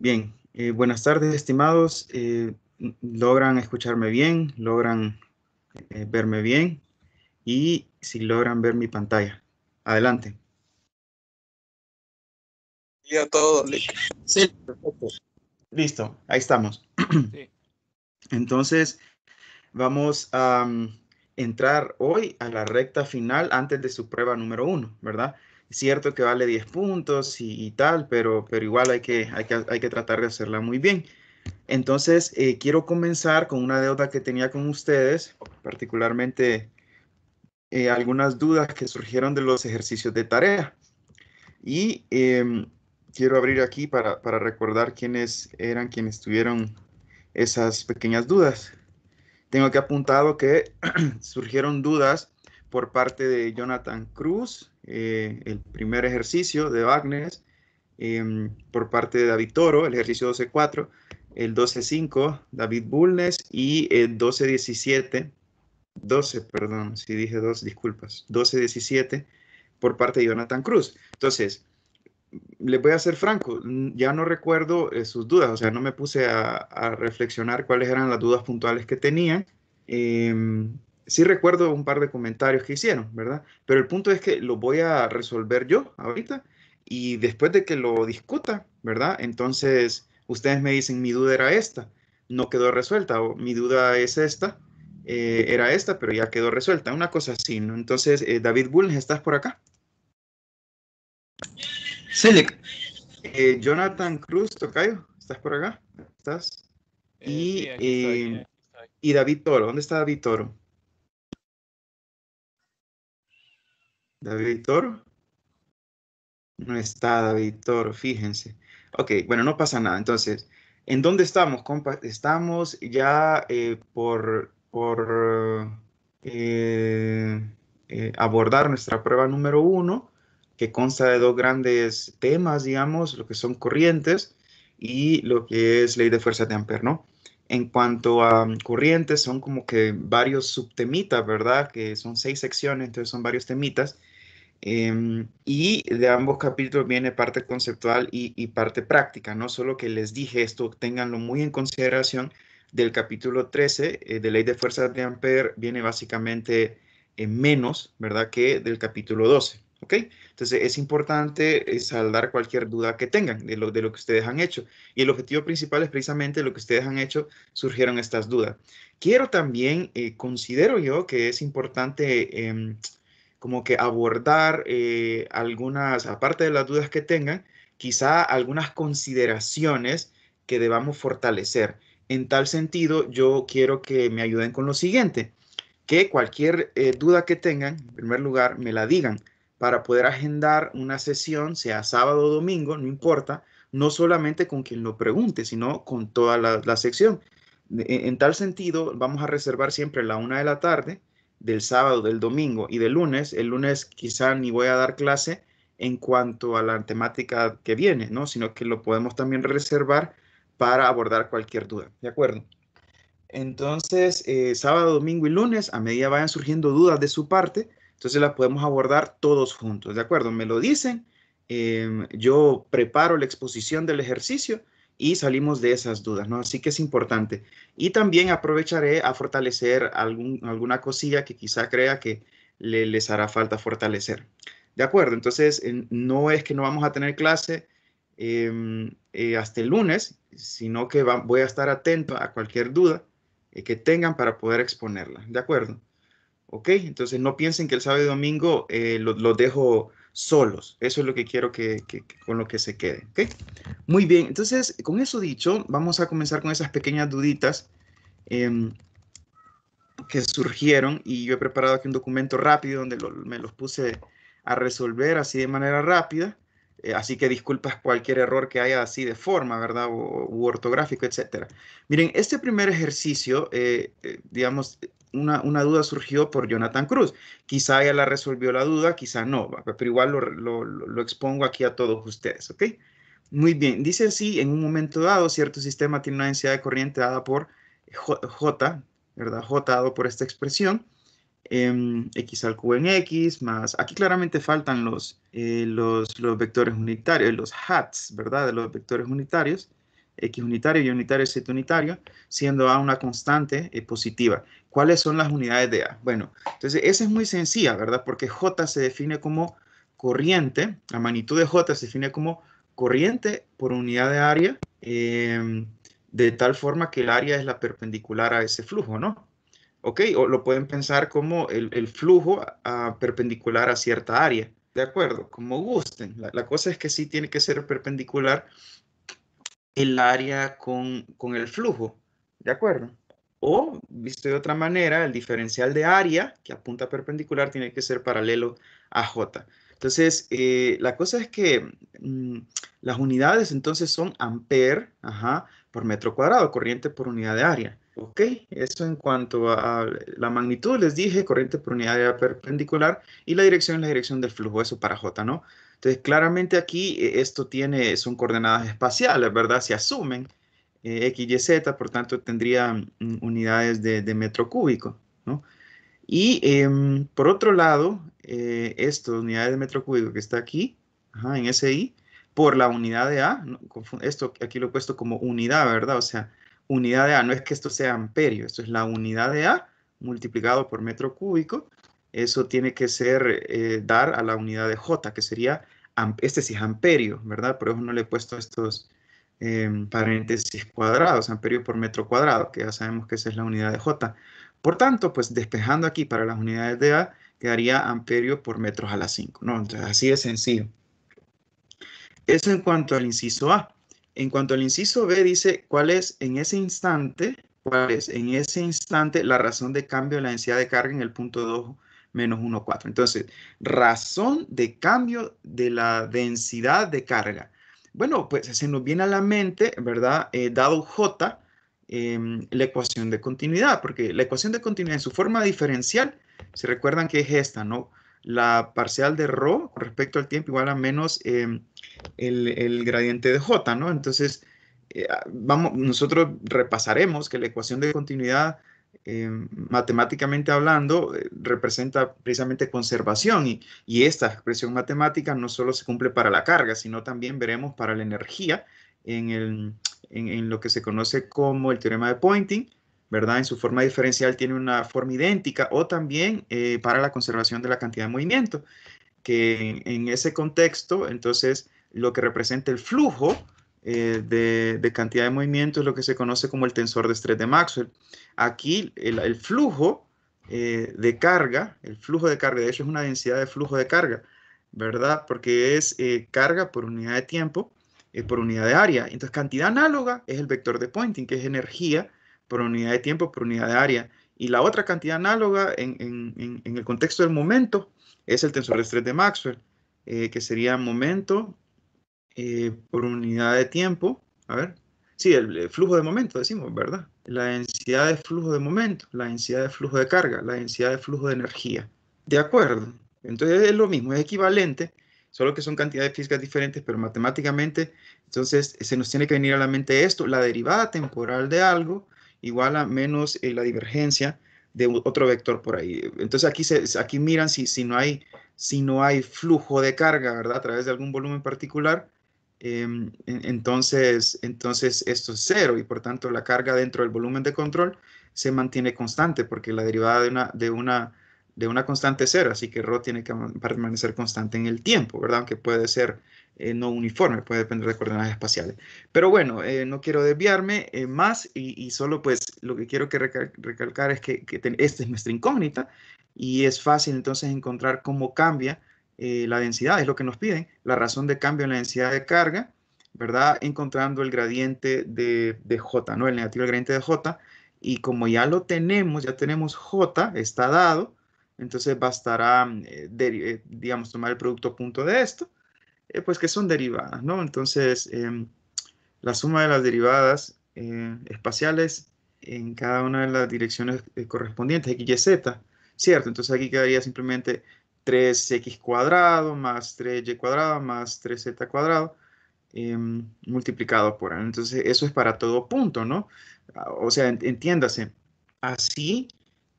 Bien, eh, buenas tardes, estimados. Eh, logran escucharme bien, logran eh, verme bien y si logran ver mi pantalla. Adelante. a todos. Sí, Listo, ahí estamos. Entonces, vamos a mm, entrar hoy a la recta final antes de su prueba número uno, ¿verdad? cierto que vale 10 puntos y, tal, pero, pero igual hay que, hay, que, hay que tratar de hacerla muy bien. Entonces, eh, quiero comenzar con una deuda que tenía con ustedes, particularmente eh, algunas dudas que surgieron de los ejercicios de tarea. Y em, quiero abrir aquí para, para, recordar quiénes eran quienes tuvieron esas pequeñas dudas. Tengo que apuntado que surgieron dudas por parte de Jonathan Cruz, eh, el primer ejercicio de Wagner em, por parte de David Toro, el ejercicio 12 4, el 12 5 David Bulnes y el 12-17 12, perdón, si dije dos, disculpas, 12 17 por parte de Jonathan Cruz. Entonces, les voy a ser franco, ya no recuerdo eh, sus dudas, o sea, no me puse a, reflexionar cuáles eran las dudas puntuales que tenía em, sí recuerdo un par de comentarios que hicieron, ¿verdad? Pero el punto es que lo voy a resolver yo ahorita y después de que lo discuta, ¿verdad? Entonces ustedes me dicen, mi duda era esta, no quedó resuelta, o mi duda es esta, eh, era esta, pero ya quedó resuelta, una cosa así, ¿no? Entonces, eh, David Bull, ¿estás por acá? Sí, eh, Jonathan Cruz, Tocayo, ¿estás por acá? ¿Estás? Y, y David Toro, ¿dónde está David Toro? David Toro. No está David Toro, fíjense. Ok, bueno, no pasa nada. Entonces, ¿en dónde estamos, Estamos ya eh, por, por eh, eh, abordar nuestra prueba número uno, que consta de dos grandes temas, digamos, lo que son corrientes y lo que es ley de fuerza de amper, ¿no? En cuanto a um, corrientes, son como que varios subtemitas, ¿verdad? Que son seis secciones, entonces son varios temitas. Em, y de ambos capítulos viene parte conceptual y, parte práctica, no solo que les dije esto, ténganlo muy en consideración. Del capítulo 13 eh, de Ley de Fuerzas de Ampere viene básicamente en eh, menos, ¿verdad?, que del capítulo 12. ¿Ok? Entonces es importante eh, saldar cualquier duda que tengan de lo, de lo que ustedes han hecho. Y el objetivo principal es precisamente lo que ustedes han hecho, surgieron estas dudas. Quiero también, considero yo que es importante em, como que abordar eh, algunas, aparte de las dudas que tengan, quizá algunas consideraciones que debamos fortalecer. En tal sentido, yo quiero que me ayuden con lo siguiente, que cualquier eh, duda que tengan, en primer lugar, me la digan para poder agendar una sesión, sea sábado o domingo, no importa, no solamente con quien lo pregunte, sino con toda la, sección. E, en, tal sentido, vamos a reservar siempre la una de la tarde del sábado, del domingo y del lunes. El lunes quizá ni voy a dar clase en cuanto a la temática que viene, ¿no? Sino que lo podemos también reservar para abordar cualquier duda, ¿de acuerdo? Entonces, eh, sábado, domingo y lunes, a medida vayan surgiendo dudas de su parte, entonces las podemos abordar todos juntos, ¿de acuerdo? Me lo dicen, em, yo preparo la exposición del ejercicio y salimos de esas dudas, ¿no? Así que es importante. Y también aprovecharé a fortalecer algún, alguna cosilla que quizá crea que le, les hará falta fortalecer. De acuerdo, entonces no es que no vamos a tener clase em, eh, hasta el lunes, sino que voy a estar atento a cualquier duda eh, que tengan para poder exponerla. De acuerdo. Ok, entonces no piensen que el sábado y domingo eh, los lo dejo solos. Eso es lo que quiero que, con lo que se quede. Muy bien, entonces con eso dicho, vamos a comenzar con esas pequeñas duditas em, que surgieron y yo he preparado aquí un documento rápido donde me los puse a resolver así de manera rápida. Eh, así que disculpas cualquier error que haya así de forma, ¿verdad? u ortográfico, etcétera. Miren, este primer ejercicio, eh, eh, digamos, una, una, duda surgió por Jonathan Cruz. Quizá ya la resolvió la duda, quizá no, pero igual lo, lo, expongo aquí a todos ustedes, ¿ok? Muy bien, dice así, en un momento dado, cierto sistema tiene una densidad de corriente dada por J, ¿verdad? J dado por esta expresión, em, X al cubo en X, más, aquí claramente faltan los, eh, los, los vectores unitarios, los hats, ¿verdad? De los vectores unitarios. X unitario, Y unitario, Z unitario, siendo A una constante eh, positiva. ¿Cuáles son las unidades de A? Bueno, entonces esa es muy sencilla, ¿verdad? Porque J se define como corriente, la magnitud de J se define como corriente por unidad de área, em, de tal forma que el área es la perpendicular a ese flujo, ¿no? ¿Ok? O lo pueden pensar como el, flujo perpendicular a cierta área. De acuerdo, como gusten. la, cosa es que sí tiene que ser perpendicular el área con, el flujo, ¿de acuerdo? O, visto de otra manera, el diferencial de área, que apunta perpendicular, tiene que ser paralelo a J. Entonces, eh, la cosa es que mm, las unidades entonces son ampere por metro cuadrado, corriente por unidad de área. Ok, eso en cuanto a, la magnitud, les dije, corriente por unidad de área perpendicular y la dirección es la dirección del flujo, eso para J, ¿no? Entonces, claramente aquí eh, esto tiene, son coordenadas espaciales, ¿verdad? Se asumen eh, X, Y, Z, por tanto tendría mm, unidades de, metro cúbico, ¿no? Y em, por otro lado, eh, esto, unidades de metro cúbico que está aquí, en SI, por la unidad de A, esto aquí lo he puesto como unidad, ¿verdad? O sea, unidad de A, no es que esto sea amperio, esto es la unidad de A multiplicado por metro cúbico, eso tiene que ser eh, dar a la unidad de J, que sería, este sí es amperio, ¿verdad? Por eso no le he puesto estos em, paréntesis cuadrados, amperio por metro cuadrado, que ya sabemos que esa es la unidad de J. Por tanto, pues despejando aquí para las unidades de A, quedaría amperio por metros a la 5, ¿no? Entonces, así de sencillo. Eso en cuanto al inciso A. En cuanto al inciso B, dice cuál es en ese instante, cuál es en ese instante la razón de cambio de la densidad de carga en el punto 2 menos 1,4. Entonces, razón de cambio de la densidad de carga. Bueno, pues se nos viene a la mente, ¿verdad? Eh, dado J, em, la ecuación de continuidad, porque la ecuación de continuidad en su forma diferencial, se recuerdan que es esta, ¿no? La parcial de rho respecto al tiempo igual a menos em, el, el, gradiente de J, ¿no? Entonces, eh, ah, vamos, nosotros repasaremos que la ecuación de continuidad Em, matemáticamente hablando, eh, representa precisamente conservación y, esta expresión matemática no solo se cumple para la carga, sino también veremos para la energía en, lo que se conoce como el teorema de Poynting, ¿verdad? En su forma diferencial tiene una forma idéntica o también eh, para la conservación de la cantidad de movimiento, que en ese contexto, entonces, lo que representa el flujo, eh, de, cantidad de movimiento es lo que se conoce como el tensor de estrés de Maxwell. Aquí el, flujo eh, de carga, el flujo de carga, de hecho es una densidad de flujo de carga, ¿verdad? Porque es eh, carga por unidad de tiempo, por unidad de área. Entonces, cantidad análoga es el vector de pointing que es energía por unidad de tiempo, por unidad de área. Y la otra cantidad análoga en, en el contexto del momento es el tensor de estrés de Maxwell, que sería momento eh, por unidad de tiempo, a ver, sí, el, flujo de momento, decimos, ¿verdad? La densidad de flujo de momento, la densidad de flujo de carga, la densidad de flujo de energía. De acuerdo. Entonces es lo mismo, es equivalente, solo que son cantidades físicas diferentes, pero matemáticamente, entonces se nos tiene que venir a la mente esto, la derivada temporal de algo igual a menos eh, la divergencia de otro vector por ahí. Entonces aquí, se, aquí miran si, si, no hay, si no hay flujo de carga, ¿verdad? A través de algún volumen particular, Em, entonces, entonces esto es cero y por tanto la carga dentro del volumen de control se mantiene constante porque la derivada de una, de una, de una constante es cero, así que Rho tiene que permanecer constante en el tiempo, ¿verdad? Aunque puede ser eh, no uniforme, puede depender de coordenadas espaciales. Pero bueno, eh, no quiero desviarme eh, más y, solo pues lo que quiero que recalcar es que, que esta es nuestra incógnita y es fácil entonces encontrar cómo cambia eh, la densidad, es lo que nos piden, la razón de cambio en la densidad de carga, ¿verdad? Encontrando el gradiente de, J, ¿no? El negativo del gradiente de J. Y como ya lo tenemos, ya tenemos J, está dado, entonces bastará, eh, eh, digamos, tomar el producto punto de esto, pues que son derivadas, ¿no? Entonces, em, la suma de las derivadas espaciales en cada una de las direcciones correspondientes, x, y, z, ¿cierto? Entonces aquí quedaría simplemente 3x cuadrado más 3y cuadrado más 3z cuadrado em, multiplicado por n. Entonces, eso es para todo punto, ¿no? Ah, o sea, entiéndase, así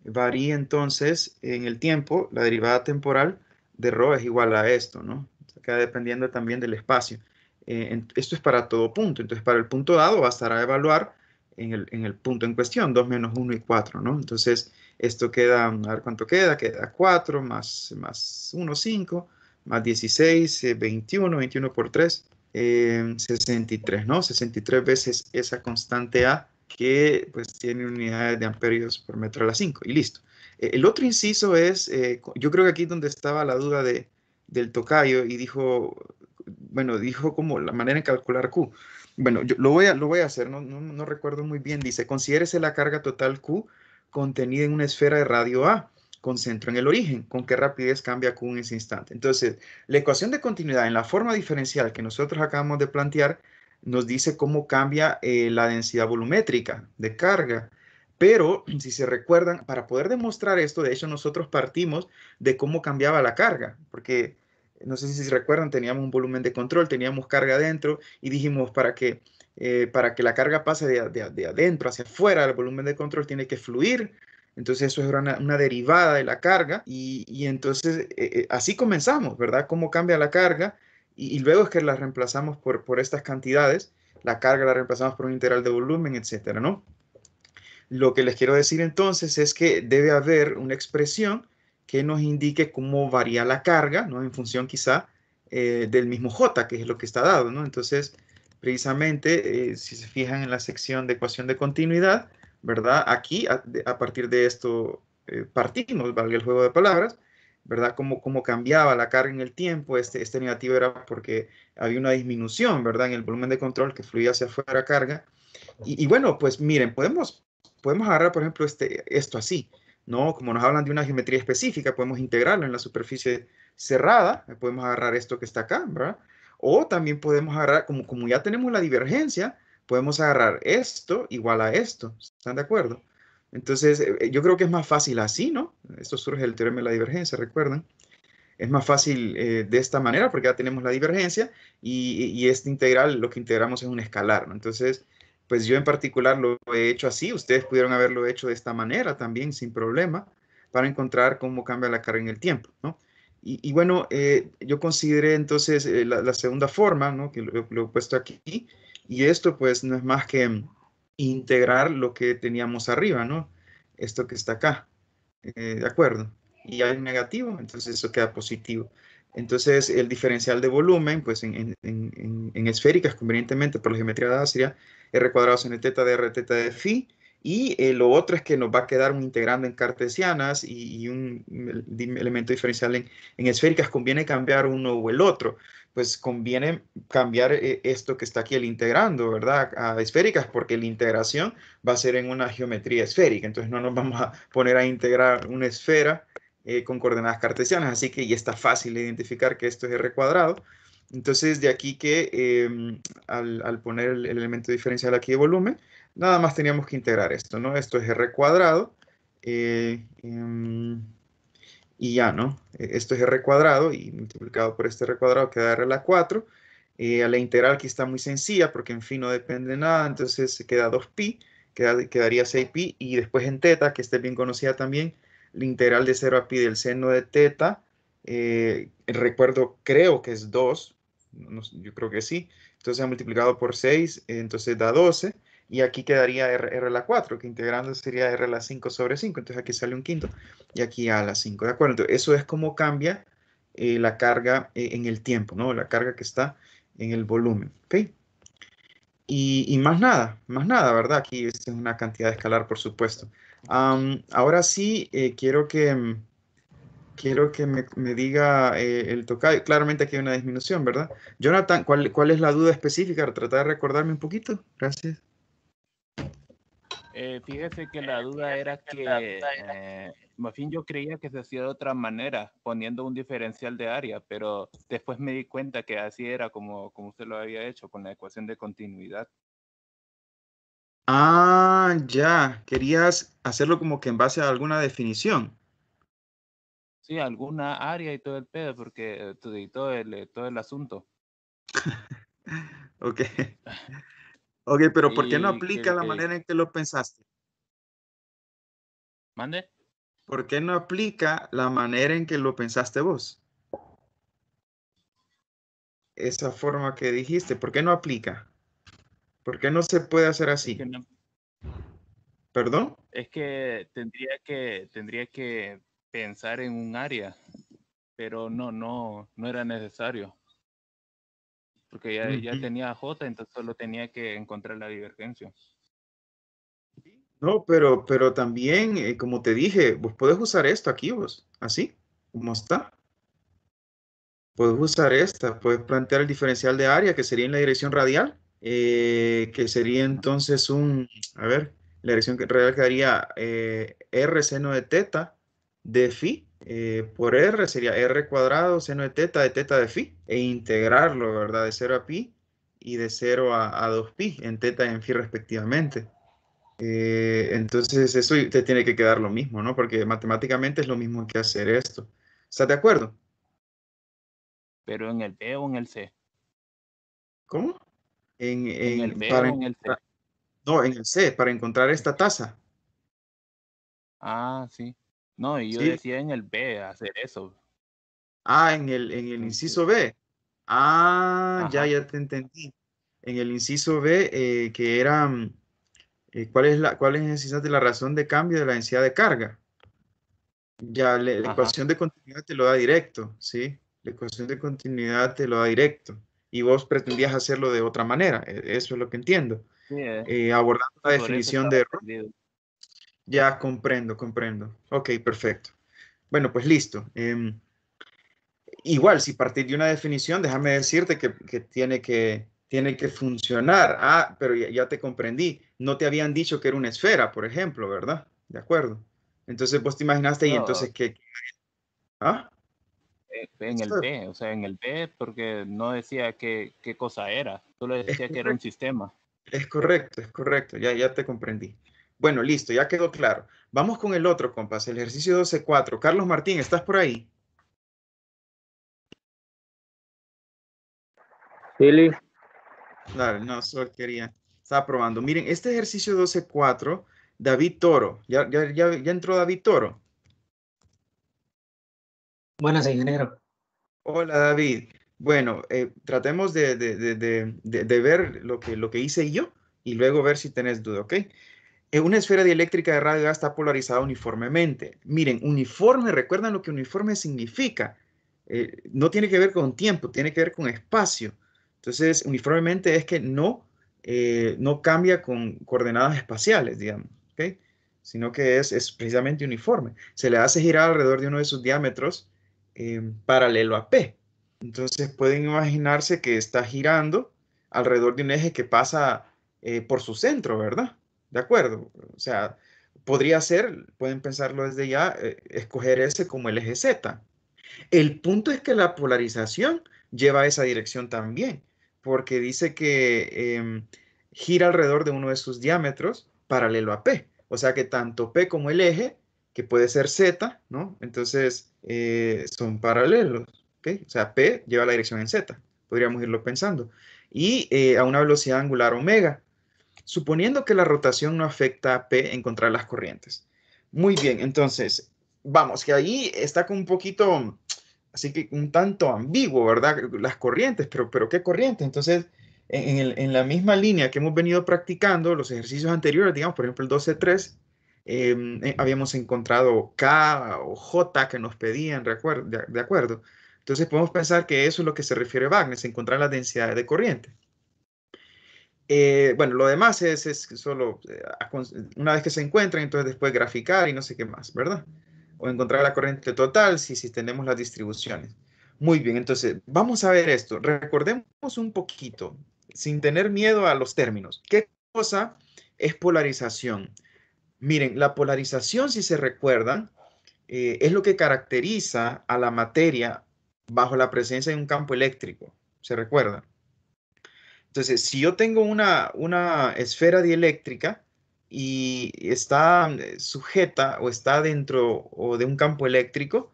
varía entonces en el tiempo la derivada temporal de rho es igual a esto, ¿no? O queda dependiendo también del espacio. Eh, esto es para todo punto. Entonces, para el punto dado va a evaluar en el, en el punto en cuestión, 2 menos 1 y 4, ¿no? Entonces, esto queda, a ver cuánto queda, queda 4 más, 1, 5, más 16, 21, 21 por 3, 63, eh, ¿no? 63 veces esa constante A que pues tiene unidades de amperios por metro a la 5 y listo. Eh, el otro inciso es, eh, yo creo que aquí es donde estaba la duda de, del tocayo y dijo, bueno, dijo como la manera de calcular Q. Bueno, yo lo voy a, lo voy a hacer, no recuerdo muy bien, dice, considérese la carga total Q contenida en una esfera de radio A con centro en el origen, con qué rapidez cambia Q en ese instante. Entonces, la ecuación de continuidad en la forma diferencial que nosotros acabamos de plantear nos dice cómo cambia eh, la densidad volumétrica de carga. Pero, si se recuerdan, para poder demostrar esto, de hecho, nosotros partimos de cómo cambiaba la carga, porque no sé si se recuerdan, teníamos un volumen de control, teníamos carga adentro y dijimos para que eh, para que la carga pase de, adentro hacia afuera, el volumen de control tiene que fluir. Entonces eso es una, derivada de la carga y, entonces eh, eh, así comenzamos, ¿verdad? Cómo cambia la carga y, luego es que la reemplazamos por, por estas cantidades, la carga la reemplazamos por un integral de volumen, etcétera, ¿no? Lo que les quiero decir entonces es que debe haber una expresión que nos indique cómo varía la carga, ¿no? En función quizá del mismo J, que es lo que está dado, ¿no? Entonces, Precisamente, eh, si se fijan en la sección de ecuación de continuidad, ¿verdad? Aquí, a, partir de esto, eh, partimos, vale el juego de palabras, ¿verdad? Cómo, cómo cambiaba la carga en el tiempo, este, este negativo era porque había una disminución, ¿verdad? En el volumen de control que fluía hacia afuera carga. Y, bueno, pues miren, podemos, podemos agarrar, por ejemplo, este, esto así, ¿no? Como nos hablan de una geometría específica, podemos integrarlo en la superficie cerrada, podemos agarrar esto que está acá, ¿verdad? O también podemos agarrar, como, como ya tenemos la divergencia, podemos agarrar esto igual a esto. ¿Están de acuerdo? Entonces, eh, eh, yo creo que es más fácil así, ¿no? Esto surge del teorema de la divergencia, ¿recuerdan? Es más fácil eh, de esta manera porque ya tenemos la divergencia y, y, este integral lo que integramos es un escalar, ¿no? Entonces, pues yo en particular lo he hecho así. Ustedes pudieron haberlo hecho de esta manera también, sin problema, para encontrar cómo cambia la carga en el tiempo, ¿no? Y, bueno, eh, yo consideré entonces eh, la, segunda forma, ¿no? que lo, he puesto aquí, y esto pues no es más que integrar lo que teníamos arriba, ¿no? Esto que está acá, eh, ¿de acuerdo? Y hay negativo, entonces eso queda positivo. Entonces el diferencial de volumen, pues en, en, esféricas convenientemente por la geometría de sería R cuadrado sin teta de R teta de phi, y eh, lo otro es que nos va a quedar un integrando en cartesianas y, un elemento diferencial en, esféricas. Conviene cambiar uno o el otro. Pues conviene cambiar eh, esto que está aquí, el integrando, ¿verdad? A esféricas, porque la integración va a ser en una geometría esférica. Entonces no nos vamos a poner a integrar una esfera eh, con coordenadas cartesianas. Así que ya está fácil identificar que esto es R cuadrado. Entonces de aquí que em, al, poner el elemento diferencial aquí de volumen, Nada más teníamos que integrar esto, ¿no? Esto es r cuadrado. Eh, em, y ya, ¿no? E, esto es r cuadrado y multiplicado por este r cuadrado queda r a la 4. Eh, a la integral aquí está muy sencilla porque en fin no depende de nada, entonces se queda 2pi, quedaría 6pi. Y después en teta, que este es bien conocida también, la integral de 0 a pi del seno de teta, eh, recuerdo, creo que es 2, yo creo que sí. Entonces ha multiplicado por 6, entonces da 12 y aquí quedaría R, la 4, que integrando sería R a la 5 sobre 5, entonces aquí sale un quinto, y aquí A la 5, ¿de acuerdo? eso es como cambia eh, la carga eh, en el tiempo, ¿no? La carga que está en el volumen, ¿ok? Y, más nada, más nada, ¿verdad? Aquí es una cantidad de escalar, por supuesto. ahora sí, eh, quiero que, quiero que me, diga el tocayo. Claramente aquí hay una disminución, ¿verdad? Jonathan, ¿cuál, ¿cuál es la duda específica? Tratar de recordarme un poquito. Gracias. Eh, fíjese que la eh, duda era que, eh, fin yo creía que se hacía de otra manera, poniendo un diferencial de área, pero después me di cuenta que así era como, como usted lo había hecho, con la ecuación de continuidad. Ah, ya, querías hacerlo como que en base a alguna definición. Sí, alguna área y todo el pedo, porque eh, todo el, todo el asunto. ok. Ah. Ok, pero ¿por qué no aplica la manera en que lo pensaste? ¿Mande? ¿Por qué no aplica la manera en que lo pensaste vos? Esa forma que dijiste, ¿por qué no aplica? ¿Por qué no se puede hacer así? ¿Perdón? Es que tendría que tendría que pensar en un área, pero no no no era necesario porque ya, tenía J, entonces solo tenía que encontrar la divergencia. No, pero, pero también, eh, como te dije, vos podés usar esto aquí, vos, así, como está. Puedes usar esta, puedes plantear el diferencial de área que sería en la dirección radial, eh, que sería entonces un, a ver, la dirección radial quedaría eh, R seno de teta de phi eh, por R sería R cuadrado seno de teta de teta de phi e integrarlo, ¿verdad? De 0 a pi y de 0 a, 2pi en teta y en phi respectivamente. Eh, entonces eso te tiene que quedar lo mismo, ¿no? Porque matemáticamente es lo mismo que hacer esto. ¿Estás de acuerdo? Pero en el B o en el C. ¿Cómo? En, en, el B o en el C. No, en el C, para encontrar esta tasa. Ah, sí. No, y yo decía en el B hacer eso. Ah, en el, en el inciso B. Ah, ya, ya te entendí. En el inciso B, eh, que era, mm, eh, ¿cuál es la cuál es de la razón de cambio de la densidad de carga? Ya, la, ecuación de continuidad te lo da directo, ¿sí? La ecuación de continuidad te lo da directo. Y vos pretendías hacerlo de otra manera, e, eso es lo que entiendo. Eh. abordando la definición de ya comprendo, comprendo. Ok, perfecto. Bueno, pues listo. Em, igual, si partir de una definición, déjame decirte que, tiene que tiene que funcionar. Ah, pero ya, te comprendí. No te habían dicho que era una esfera, por ejemplo, ¿verdad? De acuerdo. Entonces vos te imaginaste y entonces ¿qué?, ¿Ah? Eh, en el B, o sea, en el B, porque no decía qué, cosa era, solo decía que era un sistema. Es correcto, es correcto, ya, ya te comprendí. Bueno, listo, ya quedó claro. Vamos con el otro, compás, el ejercicio 12.4. Carlos Martín, ¿estás por ahí? Sí, Dale, no, solo quería. Estaba probando. Miren, este ejercicio 12.4, David Toro. ¿Ya, ya, ya, ya entró David Toro? Buenas, ingeniero. Hola, David. Bueno, eh, tratemos de, de, ver lo que, lo que hice yo y luego ver si tenés duda, ¿ok? una esfera dieléctrica de radio está polarizada uniformemente. Miren, uniforme, recuerdan lo que uniforme significa. Eh, no tiene que ver con tiempo, tiene que ver con espacio. Entonces, uniformemente es que no, eh, no cambia con coordenadas espaciales, digamos, ¿okay? sino que es, precisamente uniforme. Se le hace girar alrededor de uno de sus diámetros em, paralelo a P. Entonces, pueden imaginarse que está girando alrededor de un eje que pasa eh, por su centro, ¿verdad? ¿De acuerdo? O sea, podría ser, pueden pensarlo desde ya, eh, escoger ese como el eje Z. El punto es que la polarización lleva esa dirección también, porque dice que em, gira alrededor de uno de sus diámetros paralelo a P. O sea que tanto P como el eje, que puede ser Z, ¿no? Entonces eh, son paralelos, ¿ok? O sea, P lleva la dirección en Z, podríamos irlo pensando. Y eh, a una velocidad angular omega, suponiendo que la rotación no afecta a P encontrar las corrientes. Muy bien, entonces, vamos, que ahí está con un poquito, así que un tanto ambiguo, ¿verdad? Las corrientes, pero, pero ¿qué corrientes? Entonces, en, la misma línea que hemos venido practicando los ejercicios anteriores, digamos, por ejemplo, el 12.3, 3 em, eh, habíamos encontrado K o J que nos pedían, de, acuerdo. Entonces podemos pensar que eso es lo que se refiere Wagner, encontrar la densidad de corriente. Eh, bueno, lo demás es, solo eh, una vez que se encuentran, entonces después graficar y no sé qué más, ¿verdad? O encontrar la corriente total si, si tenemos las distribuciones. Muy bien, entonces vamos a ver esto. Recordemos un poquito, sin tener miedo a los términos. ¿Qué cosa es polarización? Miren, la polarización, si se recuerdan, eh, es lo que caracteriza a la materia bajo la presencia de un campo eléctrico. ¿Se recuerdan? Entonces, si yo tengo una, una esfera dieléctrica y está eh, sujeta o está dentro de un campo eléctrico,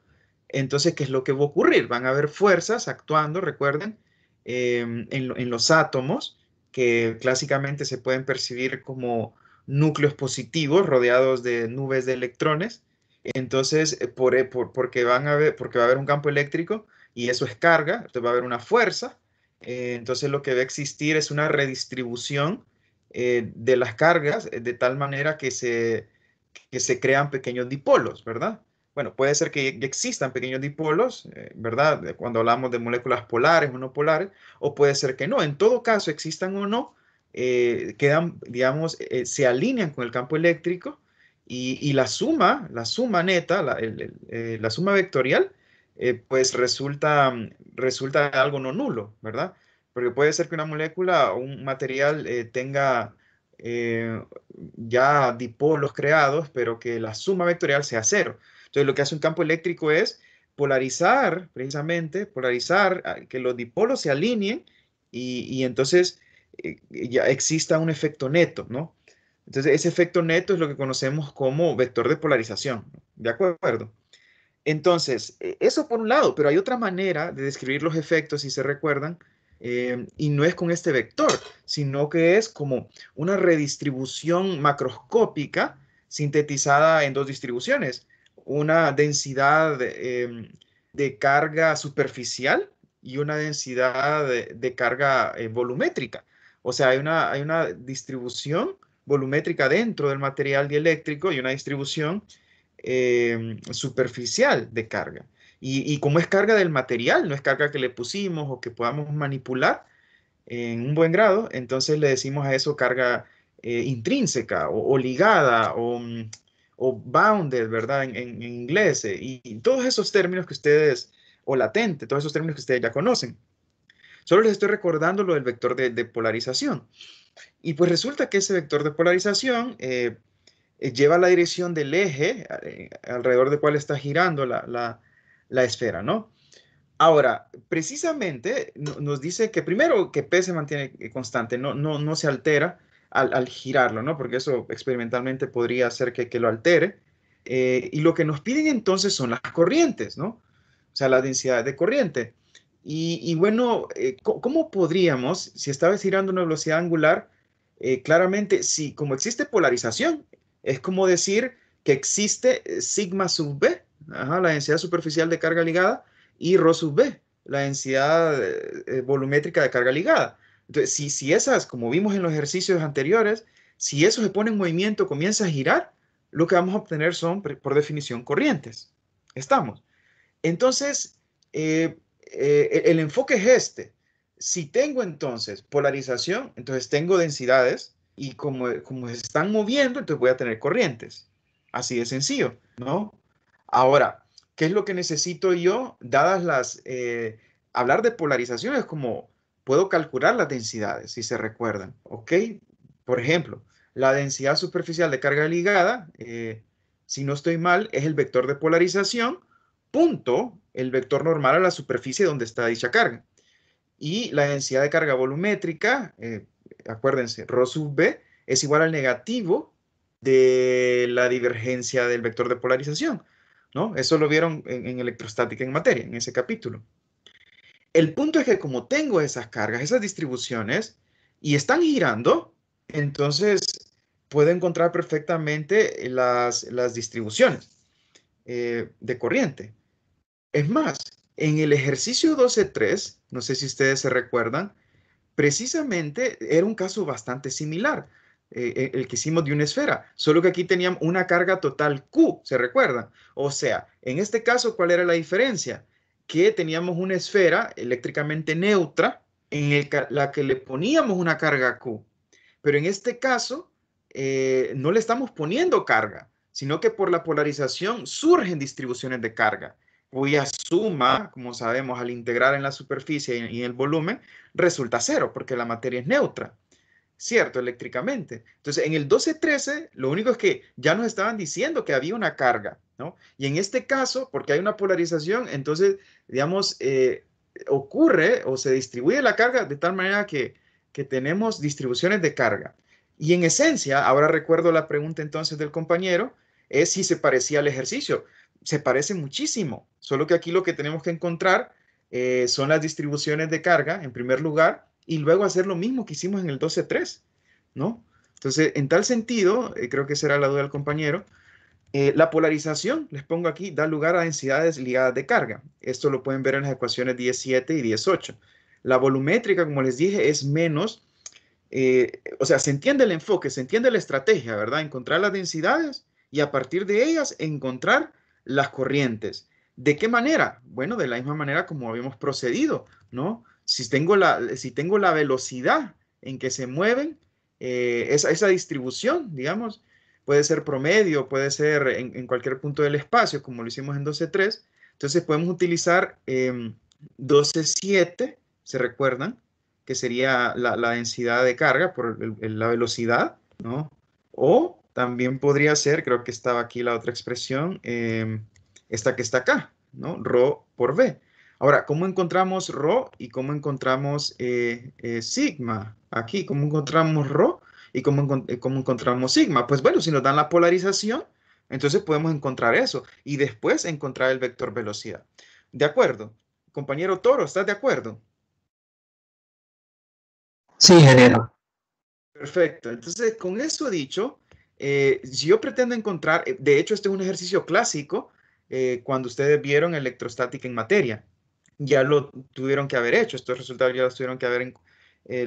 entonces, ¿qué es lo que va a ocurrir? Van a haber fuerzas actuando, recuerden, em, en, los átomos, que clásicamente se pueden percibir como núcleos positivos rodeados de nubes de electrones. Entonces, eh, por, eh, por, porque, van a ver porque va a haber un campo eléctrico y eso es carga, entonces va a haber una fuerza eh, entonces lo que va a existir es una redistribución eh, de las cargas eh, de tal manera que se, crean pequeños dipolos, ¿verdad? Bueno, puede ser que existan pequeños dipolos, ¿verdad? Cuando hablamos de moléculas polares o no polares, o puede ser que no. En todo caso, existan o no, quedan, digamos, se alinean con el campo eléctrico y, la suma, la suma neta, la suma vectorial, eh, pues resulta, mm, resulta algo no nulo, ¿verdad? Porque puede ser que una molécula o un material eh, tenga eh, ya dipolos creados, pero que la suma vectorial sea cero. Entonces, lo que hace un campo eléctrico es polarizar, precisamente, polarizar, ah, que los dipolos se alineen y, entonces ya exista un efecto neto, ¿no? Entonces, ese efecto neto es lo que conocemos como vector de polarización, ¿de acuerdo? Entonces, e, eso por un lado, pero hay otra manera de describir los efectos, si se recuerdan, em, y no es con este vector, sino que es como una redistribución macroscópica sintetizada en dos distribuciones, una densidad em, de carga superficial y una densidad de, carga eh, volumétrica. O sea, hay hay una distribución volumétrica dentro del material dieléctrico y una distribución Em, superficial de carga. Y, como es carga del material, no es carga que le pusimos o que podamos manipular en un buen grado, entonces le decimos a eso carga eh, intrínseca o, ligada o, mm, o bounded, ¿verdad? En, inglés. Eh, y, todos esos términos que ustedes, o latente, todos esos términos que ustedes ya conocen. Solo les estoy recordando lo del vector de, polarización. Y pues resulta que ese vector de polarización... Eh, eh, lleva la dirección del eje eh, alrededor de cual está girando la, esfera, ¿no? Ahora, precisamente nos dice que primero que P se mantiene eh, constante, no, no, no se altera al, girarlo, ¿no? Porque eso experimentalmente podría hacer que, lo altere. y lo que nos piden entonces son las corrientes, ¿no? O sea, la densidad de corriente. Y, bueno, ¿cómo podríamos, si estaba girando una velocidad angular, claramente, si como existe polarización es como decir que existe eh, sigma sub B, la densidad superficial de carga ligada, y rho sub B, la densidad eh, eh, volumétrica de carga ligada. Entonces, si, esas, como vimos en los ejercicios anteriores, si eso se pone en movimiento, comienza a girar, lo que vamos a obtener son, por definición, corrientes. Estamos. Entonces, el enfoque es este. Si tengo entonces polarización, entonces tengo densidades y como, como se están moviendo, entonces voy a tener corrientes. Así de sencillo, ¿no? Ahora, ¿qué es lo que necesito yo? Dadas las, eh, hablar de polarizaciones como puedo calcular las densidades, si se recuerdan, ¿ok? Por ejemplo, la densidad superficial de carga ligada, eh, si no estoy mal, es el vector de polarización, punto, el vector normal a la superficie donde está dicha carga. Y la densidad de carga volumétrica, eh, acuérdense, ρ sub b es igual al negativo de la divergencia del vector de polarización. ¿no? Eso lo vieron en, electrostática en materia, en ese capítulo. El punto es que como tengo esas cargas, esas distribuciones, y están girando, entonces puedo encontrar perfectamente las, distribuciones eh, de corriente. Es más, en el ejercicio 12.3, no sé si ustedes se recuerdan, precisamente era un caso bastante similar, eh, eh, el que hicimos de una esfera, solo que aquí teníamos una carga total Q, ¿se recuerdan? O sea, en este caso, ¿cuál era la diferencia? Que teníamos una esfera eléctricamente neutra en la que le poníamos una carga Q, pero en este caso eh, no le estamos poniendo carga, sino que por la polarización surgen distribuciones de carga cuya suma, como sabemos, al integrar en la superficie y en el volumen, resulta cero, porque la materia es neutra, ¿cierto? Eléctricamente. Entonces, en el 12-13, lo único es que ya nos estaban diciendo que había una carga, ¿no? Y en este caso, porque hay una polarización, entonces, digamos, eh, ocurre o se distribuye la carga de tal manera que, que tenemos distribuciones de carga. Y en esencia, ahora recuerdo la pregunta entonces del compañero, es si se parecía al ejercicio se parece muchísimo, solo que aquí lo que tenemos que encontrar eh, son las distribuciones de carga en primer lugar y luego hacer lo mismo que hicimos en el 12.3, ¿no? Entonces, en tal sentido, eh, creo que será la duda del compañero, eh, la polarización, les pongo aquí, da lugar a densidades ligadas de carga. Esto lo pueden ver en las ecuaciones 17 y 18. La volumétrica, como les dije, es menos, o sea, se entiende el enfoque, se entiende la estrategia, ¿verdad? Encontrar las densidades y a partir de ellas encontrar las corrientes. ¿De qué manera? Bueno, de la misma manera como habíamos procedido, ¿no? Si tengo la, si tengo la velocidad en que se mueven, eh, esa, esa, distribución, digamos, puede ser promedio, puede ser en, cualquier punto del espacio, como lo hicimos en 12.3. Entonces podemos utilizar eh, em, 12.7, ¿se recuerdan? Que sería la, densidad de carga por la velocidad, ¿no? O también podría ser, creo que estaba aquí la otra expresión, em, esta que está acá, ¿no? Rho por B. Ahora, ¿cómo encontramos Rho y cómo encontramos eh, eh, sigma? Aquí, ¿cómo encontramos Rho y cómo, eh, cómo encontramos sigma? Pues bueno, si nos dan la polarización, entonces podemos encontrar eso y después encontrar el vector velocidad. ¿De acuerdo? Compañero Toro, ¿estás de acuerdo? Sí, ingeniero. Perfecto. Entonces, con eso dicho, si eh, yo pretendo encontrar, eh, de hecho este es un ejercicio clásico, eh, cuando ustedes vieron electrostática en materia, ya lo tuvieron que haber hecho, estos resultados ya los tuvieron que haber,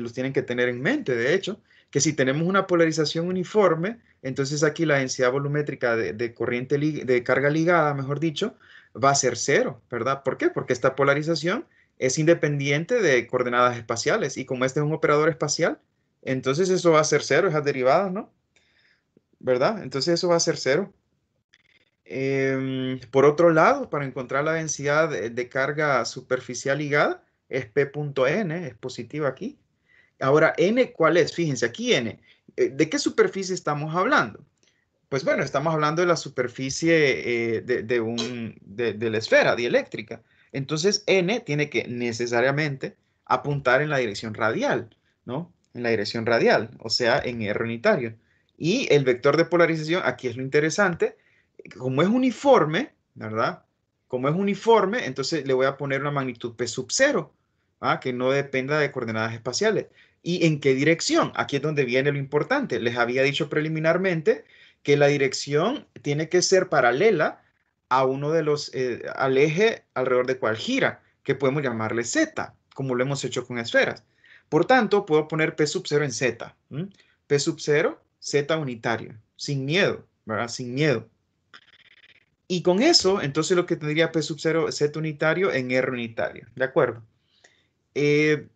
los tienen que tener en mente, de hecho, que si tenemos una polarización uniforme, entonces aquí la densidad volumétrica de, corriente, de carga ligada, mejor dicho, va a ser cero, ¿verdad? ¿Por qué? Porque esta polarización es independiente de coordenadas espaciales y como este es un operador espacial, entonces eso va a ser cero, esas derivadas, ¿no? ¿verdad? Entonces eso va a ser cero. Em, por otro lado, para encontrar la densidad de, carga superficial ligada, es P.N, es positiva aquí. Ahora, N, ¿cuál es? Fíjense, aquí N. Eh, ¿De qué superficie estamos hablando? Pues bueno, estamos hablando de la superficie eh, de, un, de la esfera dieléctrica. Entonces, N tiene que necesariamente apuntar en la dirección radial, ¿no? En la dirección radial, o sea, en R unitario. Y el vector de polarización, aquí es lo interesante, como es uniforme, ¿verdad? Como es uniforme, entonces le voy a poner una magnitud P sub 0, ¿ah? que no dependa de coordenadas espaciales. ¿Y en qué dirección? Aquí es donde viene lo importante. Les había dicho preliminarmente que la dirección tiene que ser paralela a uno de los, eh, al eje alrededor de cual gira, que podemos llamarle Z, como lo hemos hecho con esferas. Por tanto, puedo poner P sub 0 en Z. P sub 0 Z unitario, sin miedo, ¿verdad? Sin miedo. Y con eso, entonces lo que tendría P sub 0 Z unitario en R unitario, ¿de acuerdo? Eh,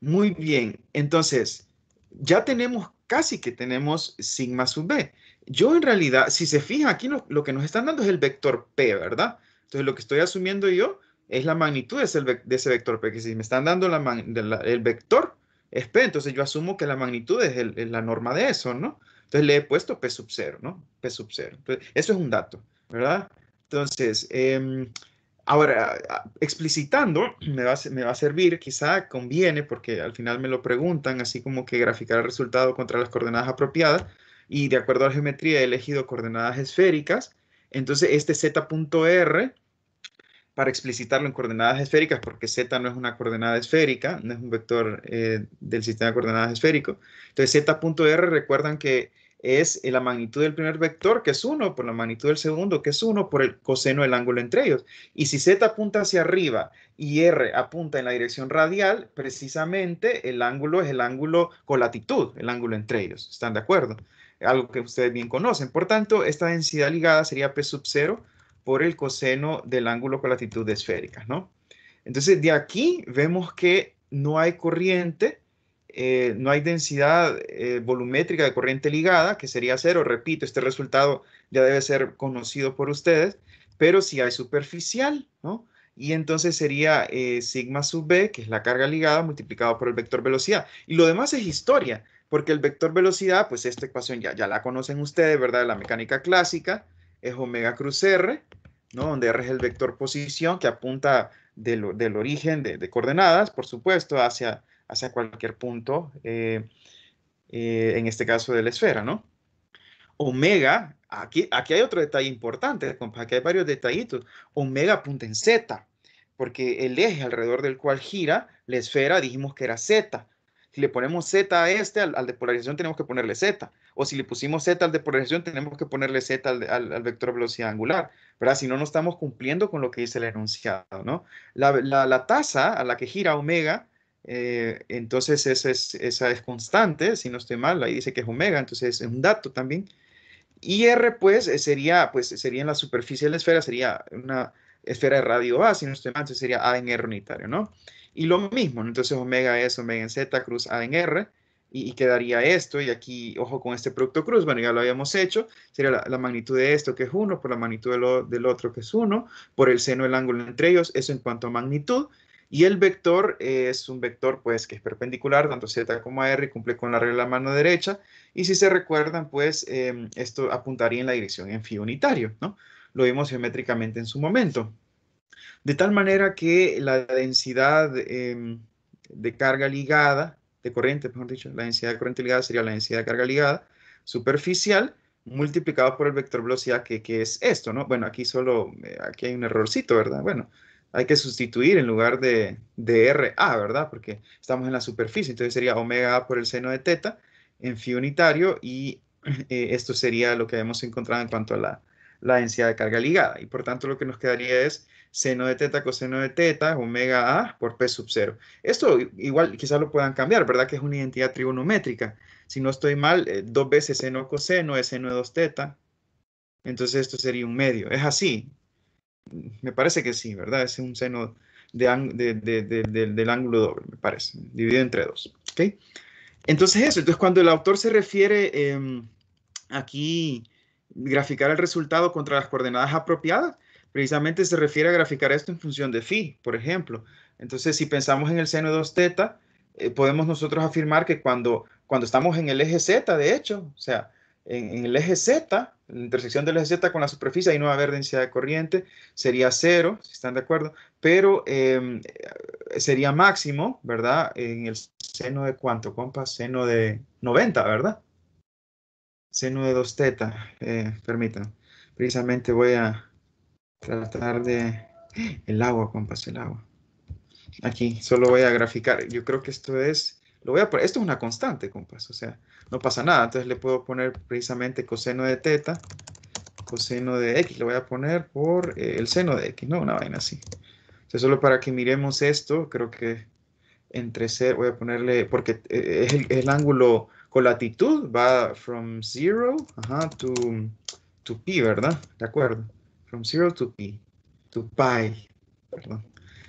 muy bien, entonces ya tenemos casi que tenemos sigma sub b. Yo en realidad, si se fijan aquí, lo, que nos están dando es el vector p, ¿verdad? Entonces lo que estoy asumiendo yo es la magnitud de ese, vector p, que si me están dando el vector, es entonces yo asumo que la magnitud es, la norma de eso, ¿no? Entonces le he puesto P sub 0, ¿no? P sub 0. eso es un dato, ¿verdad? Entonces, em, ahora, explicitando, me va, me va, a servir, quizá conviene, porque al final me lo preguntan, así como que graficar el resultado contra las coordenadas apropiadas, y de acuerdo a la geometría he elegido coordenadas esféricas, entonces este z.r para explicitarlo en coordenadas esféricas, porque z no es una coordenada esférica, no es un vector eh, del sistema de coordenadas esférico. Entonces z.r recuerdan que es eh, la magnitud del primer vector, que es 1, por la magnitud del segundo, que es 1, por el coseno del ángulo entre ellos. Y si z apunta hacia arriba y r apunta en la dirección radial, precisamente el ángulo es el ángulo con latitud, el ángulo entre ellos. ¿Están de acuerdo? Algo que ustedes bien conocen. Por tanto, esta densidad ligada sería p sub 0 por el coseno del ángulo con latitud esférica, ¿no? Entonces, de aquí vemos que no hay corriente, eh, no hay densidad eh, volumétrica de corriente ligada, que sería cero. Repito, este resultado ya debe ser conocido por ustedes, pero sí hay superficial, ¿no? Y entonces sería eh, sigma sub b, que es la carga ligada, multiplicado por el vector velocidad. Y lo demás es historia, porque el vector velocidad, pues esta ecuación ya, ya la conocen ustedes, ¿verdad? De La mecánica clásica, es omega cruz R, ¿no? donde R es el vector posición que apunta del, origen de, coordenadas, por supuesto, hacia, hacia cualquier punto, eh, eh, en este caso de la esfera, ¿no? Omega, aquí, aquí hay otro detalle importante, aquí hay varios detallitos. Omega apunta en Z, porque el eje alrededor del cual gira la esfera dijimos que era Z si le ponemos Z a este, al, depolarización de tenemos que ponerle Z. O si le pusimos Z al de polarización, tenemos que ponerle Z al, vector velocidad angular, ¿verdad? Si no, no estamos cumpliendo con lo que dice el enunciado, ¿no? La, tasa a la que gira omega, eh, entonces esa es, esa es constante, si no estoy mal, ahí dice que es omega, entonces es un dato también. Y R, pues, eh, sería, pues, sería en la superficie de la esfera, sería una esfera de radio A, si no estoy mal, entonces sería A en R unitario, ¿no? Y lo mismo, entonces omega es omega en z, cruz A en R, y, quedaría esto, y aquí, ojo con este producto cruz, bueno, ya lo habíamos hecho, sería la, magnitud de esto que es 1, por la magnitud del otro que es 1, por el seno del ángulo entre ellos, eso en cuanto a magnitud, y el vector es un vector pues que es perpendicular, tanto z como r, y cumple con la regla de la mano derecha. Y si se recuerdan, pues em, esto apuntaría en la dirección en phi unitario, ¿no? Lo vimos geométricamente en su momento. De tal manera que la densidad em, de carga ligada, de corriente, mejor dicho, la densidad de corriente ligada sería la densidad de carga ligada superficial multiplicado por el vector velocidad, que, es esto, ¿no? Bueno, aquí solo, eh, aquí hay un errorcito, ¿verdad? Bueno, hay que sustituir en lugar de, de RA, ¿verdad? Porque estamos en la superficie, entonces sería omega por el seno de teta en phi unitario y eh, esto sería lo que hemos encontrado en cuanto a la densidad de carga ligada. Y por tanto lo que nos quedaría es seno de teta, coseno de teta, omega A por P sub 0. Esto igual quizás lo puedan cambiar, ¿verdad? Que es una identidad trigonométrica. Si no estoy mal, eh, dos veces seno coseno es seno de 2 teta. Entonces esto sería un medio. ¿Es así? Me parece que sí, ¿verdad? Es un seno del ángulo doble, me parece, dividido entre dos. Entonces eso, entonces cuando el autor se refiere em, aquí graficar el resultado contra las coordenadas apropiadas, precisamente se refiere a graficar esto en función de phi, por ejemplo. Entonces, si pensamos en el seno de 2 teta, eh, podemos nosotros afirmar que cuando, cuando estamos en el eje z, de hecho, o sea, en, el eje z, en la intersección del eje z con la superficie, ahí no va a haber densidad de corriente, sería cero, si están de acuerdo, pero em, eh, sería máximo, ¿verdad? En el seno de cuánto, compas, seno de 90, ¿verdad? Seno de 2 θ eh, permítanme. Precisamente voy a tratar de... El agua, compas, el agua. Aquí, solo voy a graficar. Yo creo que esto es... Lo voy a esto es una constante, compas, o sea, no pasa nada. Entonces le puedo poner precisamente coseno de teta, coseno de x, le voy a poner por eh, el seno de x, ¿no? Una vaina así. sea, solo para que miremos esto, creo que entre ser, voy a ponerle, porque eh, es el, ángulo con latitud, va from zero to, to pi, ¿verdad? De acuerdo. From 0 e, to pi. To pi.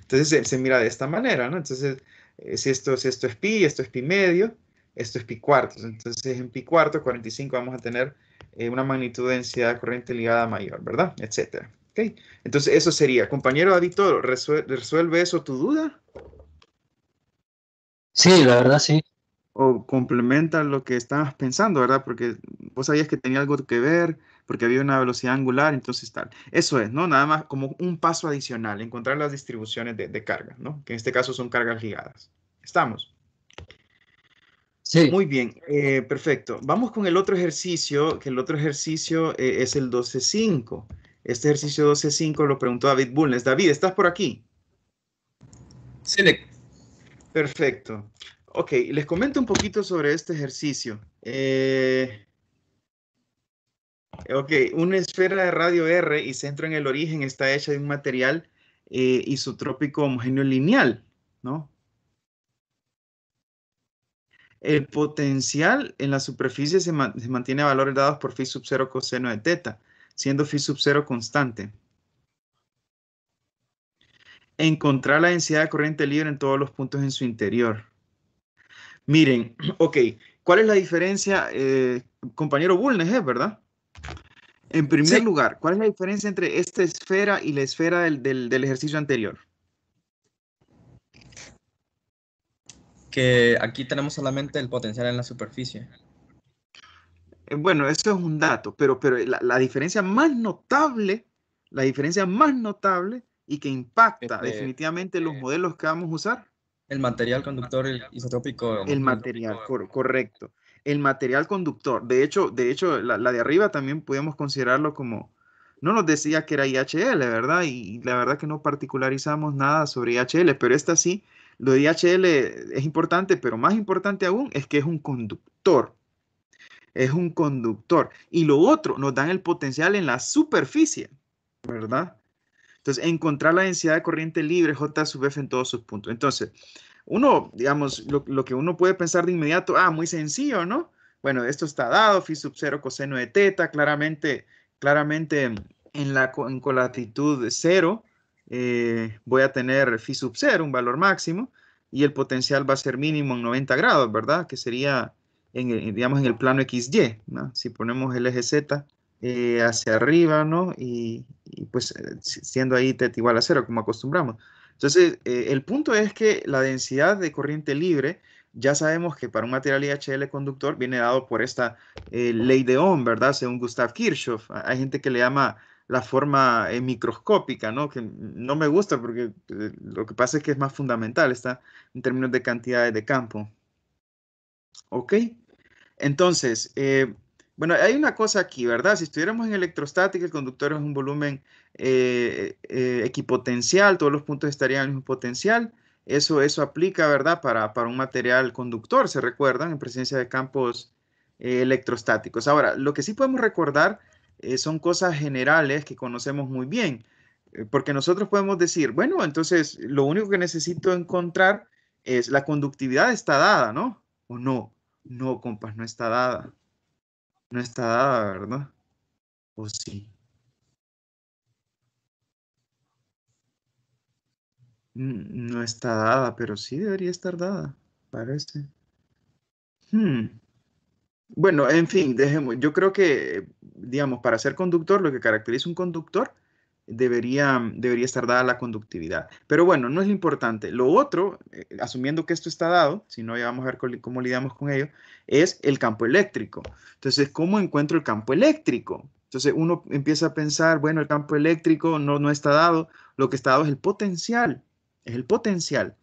Entonces se, mira de esta manera, ¿no? Entonces, eh, si, esto, es esto es pi, esto es pi medio, esto es pi cuarto. Entonces en pi cuarto, 45, vamos a tener eh, una magnitud de densidad corriente ligada mayor, ¿verdad? Etcétera. ¿Okay? Entonces eso sería. Compañero Aditor, ¿resuelve, ¿resuelve eso tu duda? Sí, la verdad sí. O complementa lo que estabas pensando, ¿verdad? Porque vos sabías que tenía algo que ver, porque había una velocidad angular, entonces tal. Eso es, ¿no? Nada más como un paso adicional, encontrar las distribuciones de, carga, ¿no? Que en este caso son cargas ligadas. ¿Estamos? Sí. Muy bien, eh, perfecto. Vamos con el otro ejercicio, que el otro ejercicio eh, es el 12.5. Este ejercicio 12.5 lo preguntó David Bulnes. David, ¿estás por aquí? Select. Perfecto. Ok, les comento un poquito sobre este ejercicio. Eh, Ok, una esfera de radio R y centro en el origen está hecha de un material eh, isotrópico homogéneo lineal, ¿no? El potencial en la superficie se, mantiene a valores dados por phi sub 0 coseno de teta, siendo phi sub 0 constante. Encontrar la densidad de corriente libre en todos los puntos en su interior. Miren, ok, ¿cuál es la diferencia? Eh, compañero Bulnes, ¿eh? ¿verdad? En primer lugar, ¿cuál es la diferencia entre esta esfera y la esfera del, ejercicio anterior? Que aquí tenemos solamente el potencial en la superficie. Eh, bueno, eso es un dato, pero, pero la, diferencia más notable, la diferencia más notable y que impacta este, definitivamente los eh, modelos que vamos a usar. El material conductor isotrópico. El material, correcto el material conductor. De hecho, de hecho la, de arriba también podemos considerarlo como, no nos decía que era IHL, ¿verdad? Y la verdad que no particularizamos nada sobre IHL, pero esta sí, lo de IHL es importante, pero más importante aún es que es un conductor. Es un conductor. Y lo otro, nos dan el potencial en la superficie, ¿verdad? Entonces, encontrar la densidad de corriente libre J sub F en todos sus puntos. Entonces, uno, digamos, lo, que uno puede pensar de inmediato, ah, muy sencillo, ¿no? Bueno, esto está dado, phi sub 0 coseno de teta, claramente, claramente en la en, con latitud 0 eh, voy a tener phi sub 0, un valor máximo, y el potencial va a ser mínimo en 90 grados, ¿verdad? Que sería, en, digamos, en el plano XY, ¿no? Si ponemos el eje Z eh, hacia arriba, ¿no? Y, y pues eh, siendo ahí teta igual a 0, como acostumbramos. Entonces, eh, el punto es que la densidad de corriente libre, ya sabemos que para un material IHL conductor viene dado por esta eh, ley de Ohm, ¿verdad? Según Gustav Kirchhoff. Hay gente que le llama la forma eh, microscópica, ¿no? Que no me gusta porque lo que pasa es que es más fundamental, está en términos de cantidades de campo. ¿Ok? Entonces, bueno, hay una cosa aquí, ¿verdad? Si estuviéramos en electrostática, el conductor es un volumen eh, eh, equipotencial, todos los puntos estarían al mismo potencial. Eso, eso aplica, ¿verdad? Para, un material conductor, se recuerdan, en presencia de campos eh, electrostáticos. Ahora, lo que sí podemos recordar son cosas generales que conocemos muy bien, porque nosotros podemos decir, bueno, entonces lo único que necesito encontrar es la conductividad está dada, ¿no? O no, no, compas, no está dada no está dada, ¿verdad? ¿O sí? Mm, no está dada, pero sí debería estar dada, parece. Hmm. Bueno, en fin, dejemos. Yo creo que, digamos, para ser conductor, lo que caracteriza un conductor debería, debería estar dada la conductividad. Pero bueno, no es lo importante. Lo otro, eh, asumiendo que esto está dado, si no ya vamos a ver cómo, lidiamos con ello, es el campo eléctrico. Entonces, ¿cómo encuentro el campo eléctrico? Entonces uno empieza a pensar, bueno, el campo eléctrico no, no está dado, lo que está dado es el potencial, es el potencial.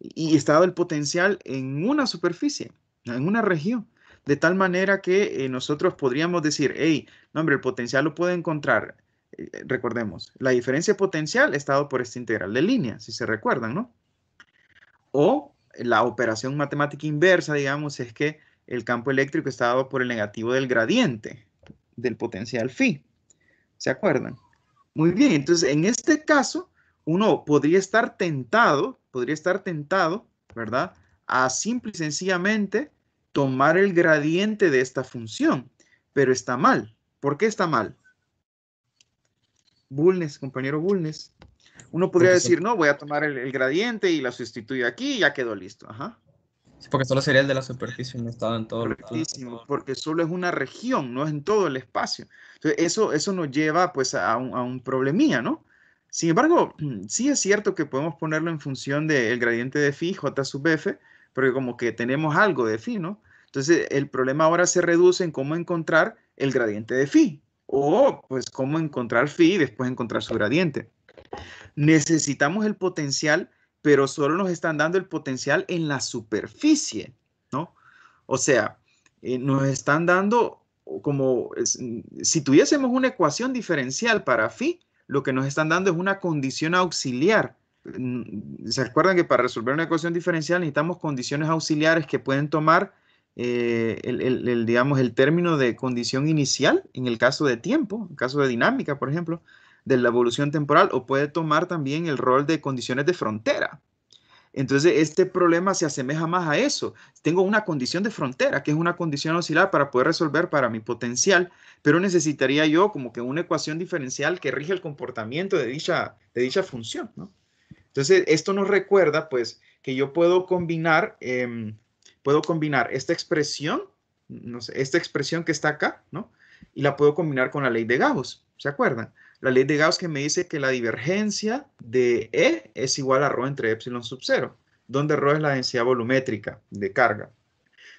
Y está dado el potencial en una superficie, en una región. De tal manera que eh, nosotros podríamos decir, hey, nombre hombre, el potencial lo puede encontrar eh, eh, recordemos, la diferencia potencial está dado por esta integral de línea, si se recuerdan, ¿no? O la operación matemática inversa, digamos, es que el campo eléctrico está dado por el negativo del gradiente del potencial phi. ¿Se acuerdan? Muy bien, entonces en este caso uno podría estar tentado, podría estar tentado, ¿verdad? A simple y sencillamente tomar el gradiente de esta función, pero está mal. ¿Por qué está mal? Bulnes, compañero Bulnes. Uno podría decir, no, voy a tomar el, gradiente y la sustituyo aquí y ya quedó listo. Ajá. porque solo sería el de la superficie, no estaba en todo el Porque solo es una región, no es en todo el espacio. Entonces, eso, eso nos lleva pues a un, a un problemilla, ¿no? Sin embargo, sí es cierto que podemos ponerlo en función del gradiente de phi, j sub f, porque como que tenemos algo de phi, ¿no? Entonces, el problema ahora se reduce en cómo encontrar el gradiente de phi, o pues cómo encontrar phi y después encontrar su gradiente. Necesitamos el potencial, pero solo nos están dando el potencial en la superficie, ¿no? O sea, eh, nos están dando como si tuviésemos una ecuación diferencial para phi, lo que nos están dando es una condición auxiliar. Mm, ¿Se acuerdan que para resolver una ecuación diferencial necesitamos condiciones auxiliares que pueden tomar eh, el, digamos, el término de condición inicial en el caso de tiempo, en el caso de dinámica, por ejemplo, de la evolución temporal, o puede tomar también el rol de condiciones de frontera. Entonces, este problema se asemeja más a eso. Tengo una condición de frontera, que es una condición oscilar para poder resolver para mi potencial, pero necesitaría yo como que una ecuación diferencial que rige el comportamiento de dicha, de dicha función, ¿no? Entonces, esto nos recuerda, pues, que yo puedo combinar... Em, puedo combinar esta expresión, no sé, esta expresión que está acá, ¿no? Y la puedo combinar con la ley de Gauss, ¿se acuerdan? La ley de Gauss que me dice que la divergencia de E es igual a ρ entre epsilon sub 0, donde ρ es la densidad volumétrica de carga.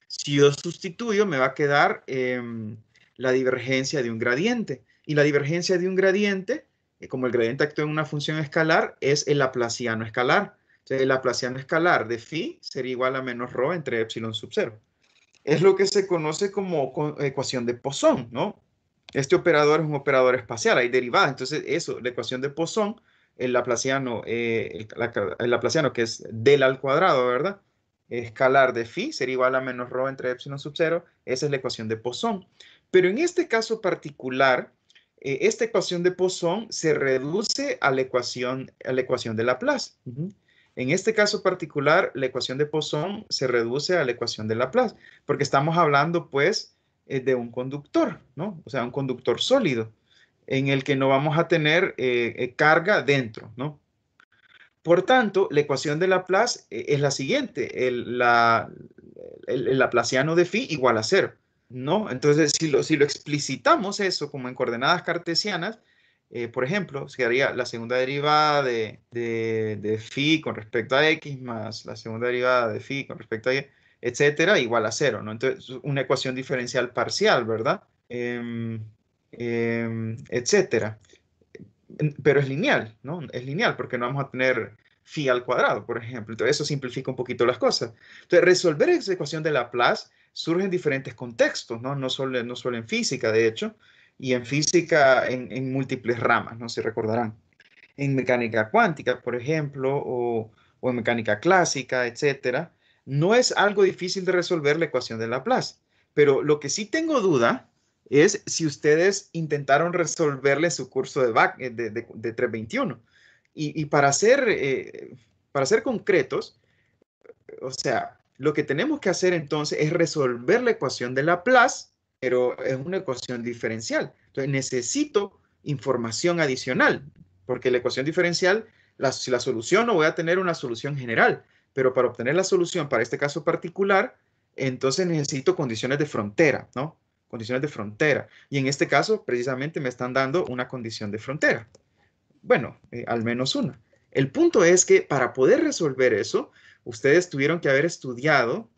Si yo sustituyo, me va a quedar em, la divergencia de un gradiente. Y la divergencia de un gradiente, eh, como el gradiente actúa en una función escalar, es el laplaciano escalar el Laplaciano escalar de phi sería igual a menos rho entre epsilon sub 0. Es lo que se conoce como ecuación de Poisson, ¿no? Este operador es un operador espacial, hay derivadas. Entonces, eso, la ecuación de Poisson, el Laplaciano, eh, el, Laplaciano que es del al cuadrado, ¿verdad? Escalar de phi sería igual a menos rho entre epsilon sub 0. Esa es la ecuación de Poisson. Pero en este caso particular, eh, esta ecuación de Poisson se reduce a la ecuación, a la ecuación de Laplace. En este caso particular, la ecuación de Poisson se reduce a la ecuación de Laplace, porque estamos hablando pues eh, de un conductor, ¿no? O sea, un conductor sólido en el que no vamos a tener eh, eh, carga dentro, ¿no? Por tanto, la ecuación de Laplace es la siguiente, el, laplaciano de phi igual a cero, ¿no? Entonces, si lo, si lo explicitamos eso como en coordenadas cartesianas, eh, por ejemplo, sería la segunda derivada de, de, de, con respecto a x más la segunda derivada de phi con respecto a y, etcétera, igual a cero, ¿no? Entonces, una ecuación diferencial parcial, ¿verdad? Em, em, etcétera. Pero es lineal, ¿no? Es lineal porque no vamos a tener phi al cuadrado, por ejemplo. Entonces, eso simplifica un poquito las cosas. Entonces, resolver esa ecuación de Laplace surge en diferentes contextos, ¿no? No solo, no solo en física, de hecho, y en física en, múltiples ramas, no se recordarán. En mecánica cuántica, por ejemplo, o, en mecánica clásica, etcétera, no es algo difícil de resolver la ecuación de Laplace. Pero lo que sí tengo duda es si ustedes intentaron resolverle su curso de, back, eh, de, 321. Y, para, hacer eh, para ser concretos, o sea, lo que tenemos que hacer entonces es resolver la ecuación de Laplace pero es una ecuación diferencial. Entonces necesito información adicional, porque la ecuación diferencial, la, si la no voy a tener una solución general, pero para obtener la solución para este caso particular, entonces necesito condiciones de frontera, ¿no? Condiciones de frontera. Y en este caso, precisamente, me están dando una condición de frontera. Bueno, eh, al menos una. El punto es que para poder resolver eso, ustedes tuvieron que haber estudiado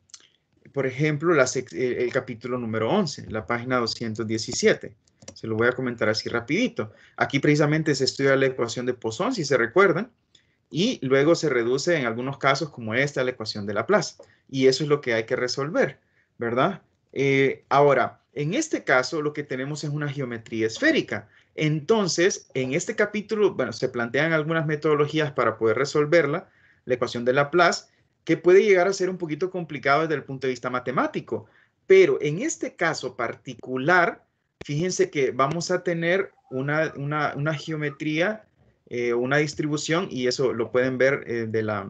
por ejemplo, el, capítulo número 11, la página 217. Se lo voy a comentar así rapidito. Aquí precisamente se estudia la ecuación de Poisson, si se recuerdan, y luego se reduce en algunos casos como esta a la ecuación de Laplace. Y eso es lo que hay que resolver, ¿verdad? Eh, ahora, en este caso lo que tenemos es una geometría esférica. Entonces, en este capítulo, bueno, se plantean algunas metodologías para poder resolverla, la ecuación de Laplace, que puede llegar a ser un poquito complicado desde el punto de vista matemático. Pero en este caso particular, fíjense que vamos a tener una, geometría, eh, una distribución, y eso lo pueden ver eh, de la,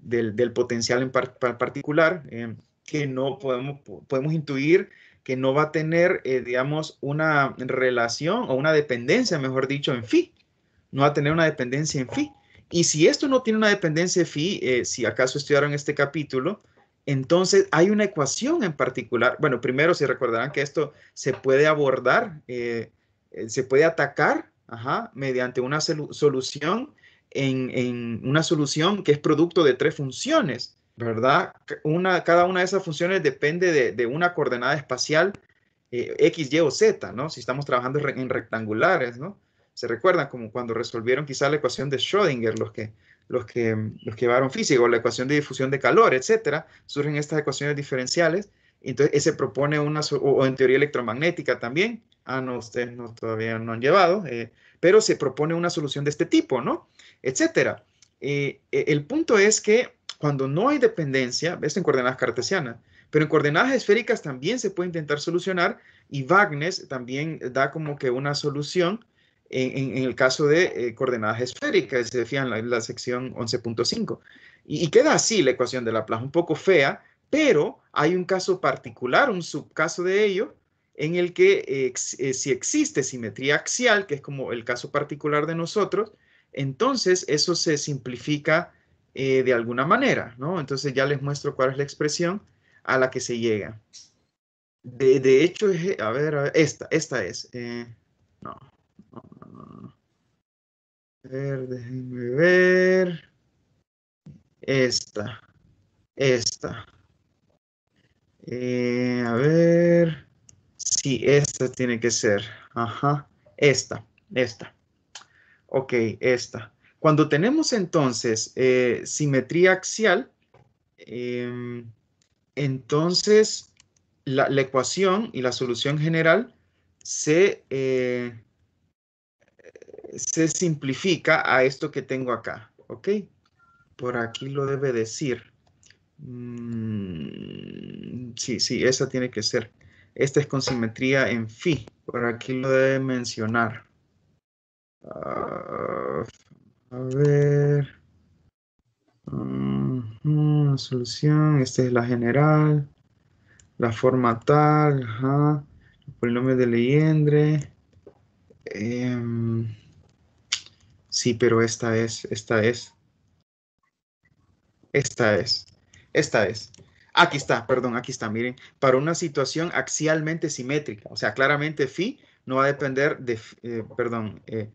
del, potencial en particular, eh, que no podemos, podemos intuir que no va a tener, digamos, una relación o una dependencia, mejor dicho, en phi. No va a tener una dependencia en phi y si esto no tiene una dependencia de phi, eh, si acaso estudiaron este capítulo, entonces hay una ecuación en particular. Bueno, primero si recordarán que esto se puede abordar, eh, eh, se puede atacar mediante una solución en, una solución que es producto de tres funciones, ¿verdad? cada una de esas funciones depende de, una coordenada espacial X, Y o Z, ¿no? Si estamos trabajando en rectangulares, ¿no? se recuerdan como cuando resolvieron quizá la ecuación de Schrödinger, los que, los que, los llevaron físico, la ecuación de difusión de calor, etcétera, surgen estas ecuaciones diferenciales. Entonces, se propone una, o, en teoría electromagnética también, ah, no, ustedes no, todavía no han llevado, eh, pero se propone una solución de este tipo, ¿no? Etcétera. Eh, e, el punto es que cuando no hay dependencia, esto en coordenadas cartesianas, pero en coordenadas esféricas también se puede intentar solucionar y Wagner también da como que una solución en, el caso de eh, coordenadas esféricas, se fijan la, la sección 11.5. Y, queda así la ecuación de Laplace, un poco fea, pero hay un caso particular, un subcaso de ello, en el que eh, eh, si existe simetría axial, que es como el caso particular de nosotros, entonces eso se simplifica de alguna manera, ¿no? Entonces ya les muestro cuál es la expresión a la que se llega. De, hecho, a a ver, esta, esta es. no, a ver, déjenme ver. Esta. Esta. Eh, a ver. Sí, esta tiene que ser. Ajá. Esta. Esta. Ok, esta. Cuando tenemos entonces eh, simetría axial, em, entonces la, ecuación y la solución general se, eh, se simplifica a esto que tengo acá, ¿ok? Por aquí lo debe decir. Mm, sí, sí, esa tiene que ser. Esta es con simetría en phi. Por aquí lo debe mencionar. Ah, a ver. solución. Esta es la general. La forma tal. Ajá. El polinomio de Leyendre. Em, Sí, pero esta es, esta es. Esta es, esta es. Aquí está, perdón, aquí está, miren. Para una situación axialmente simétrica, o sea, claramente phi no va a depender de, eh, perdón, eh,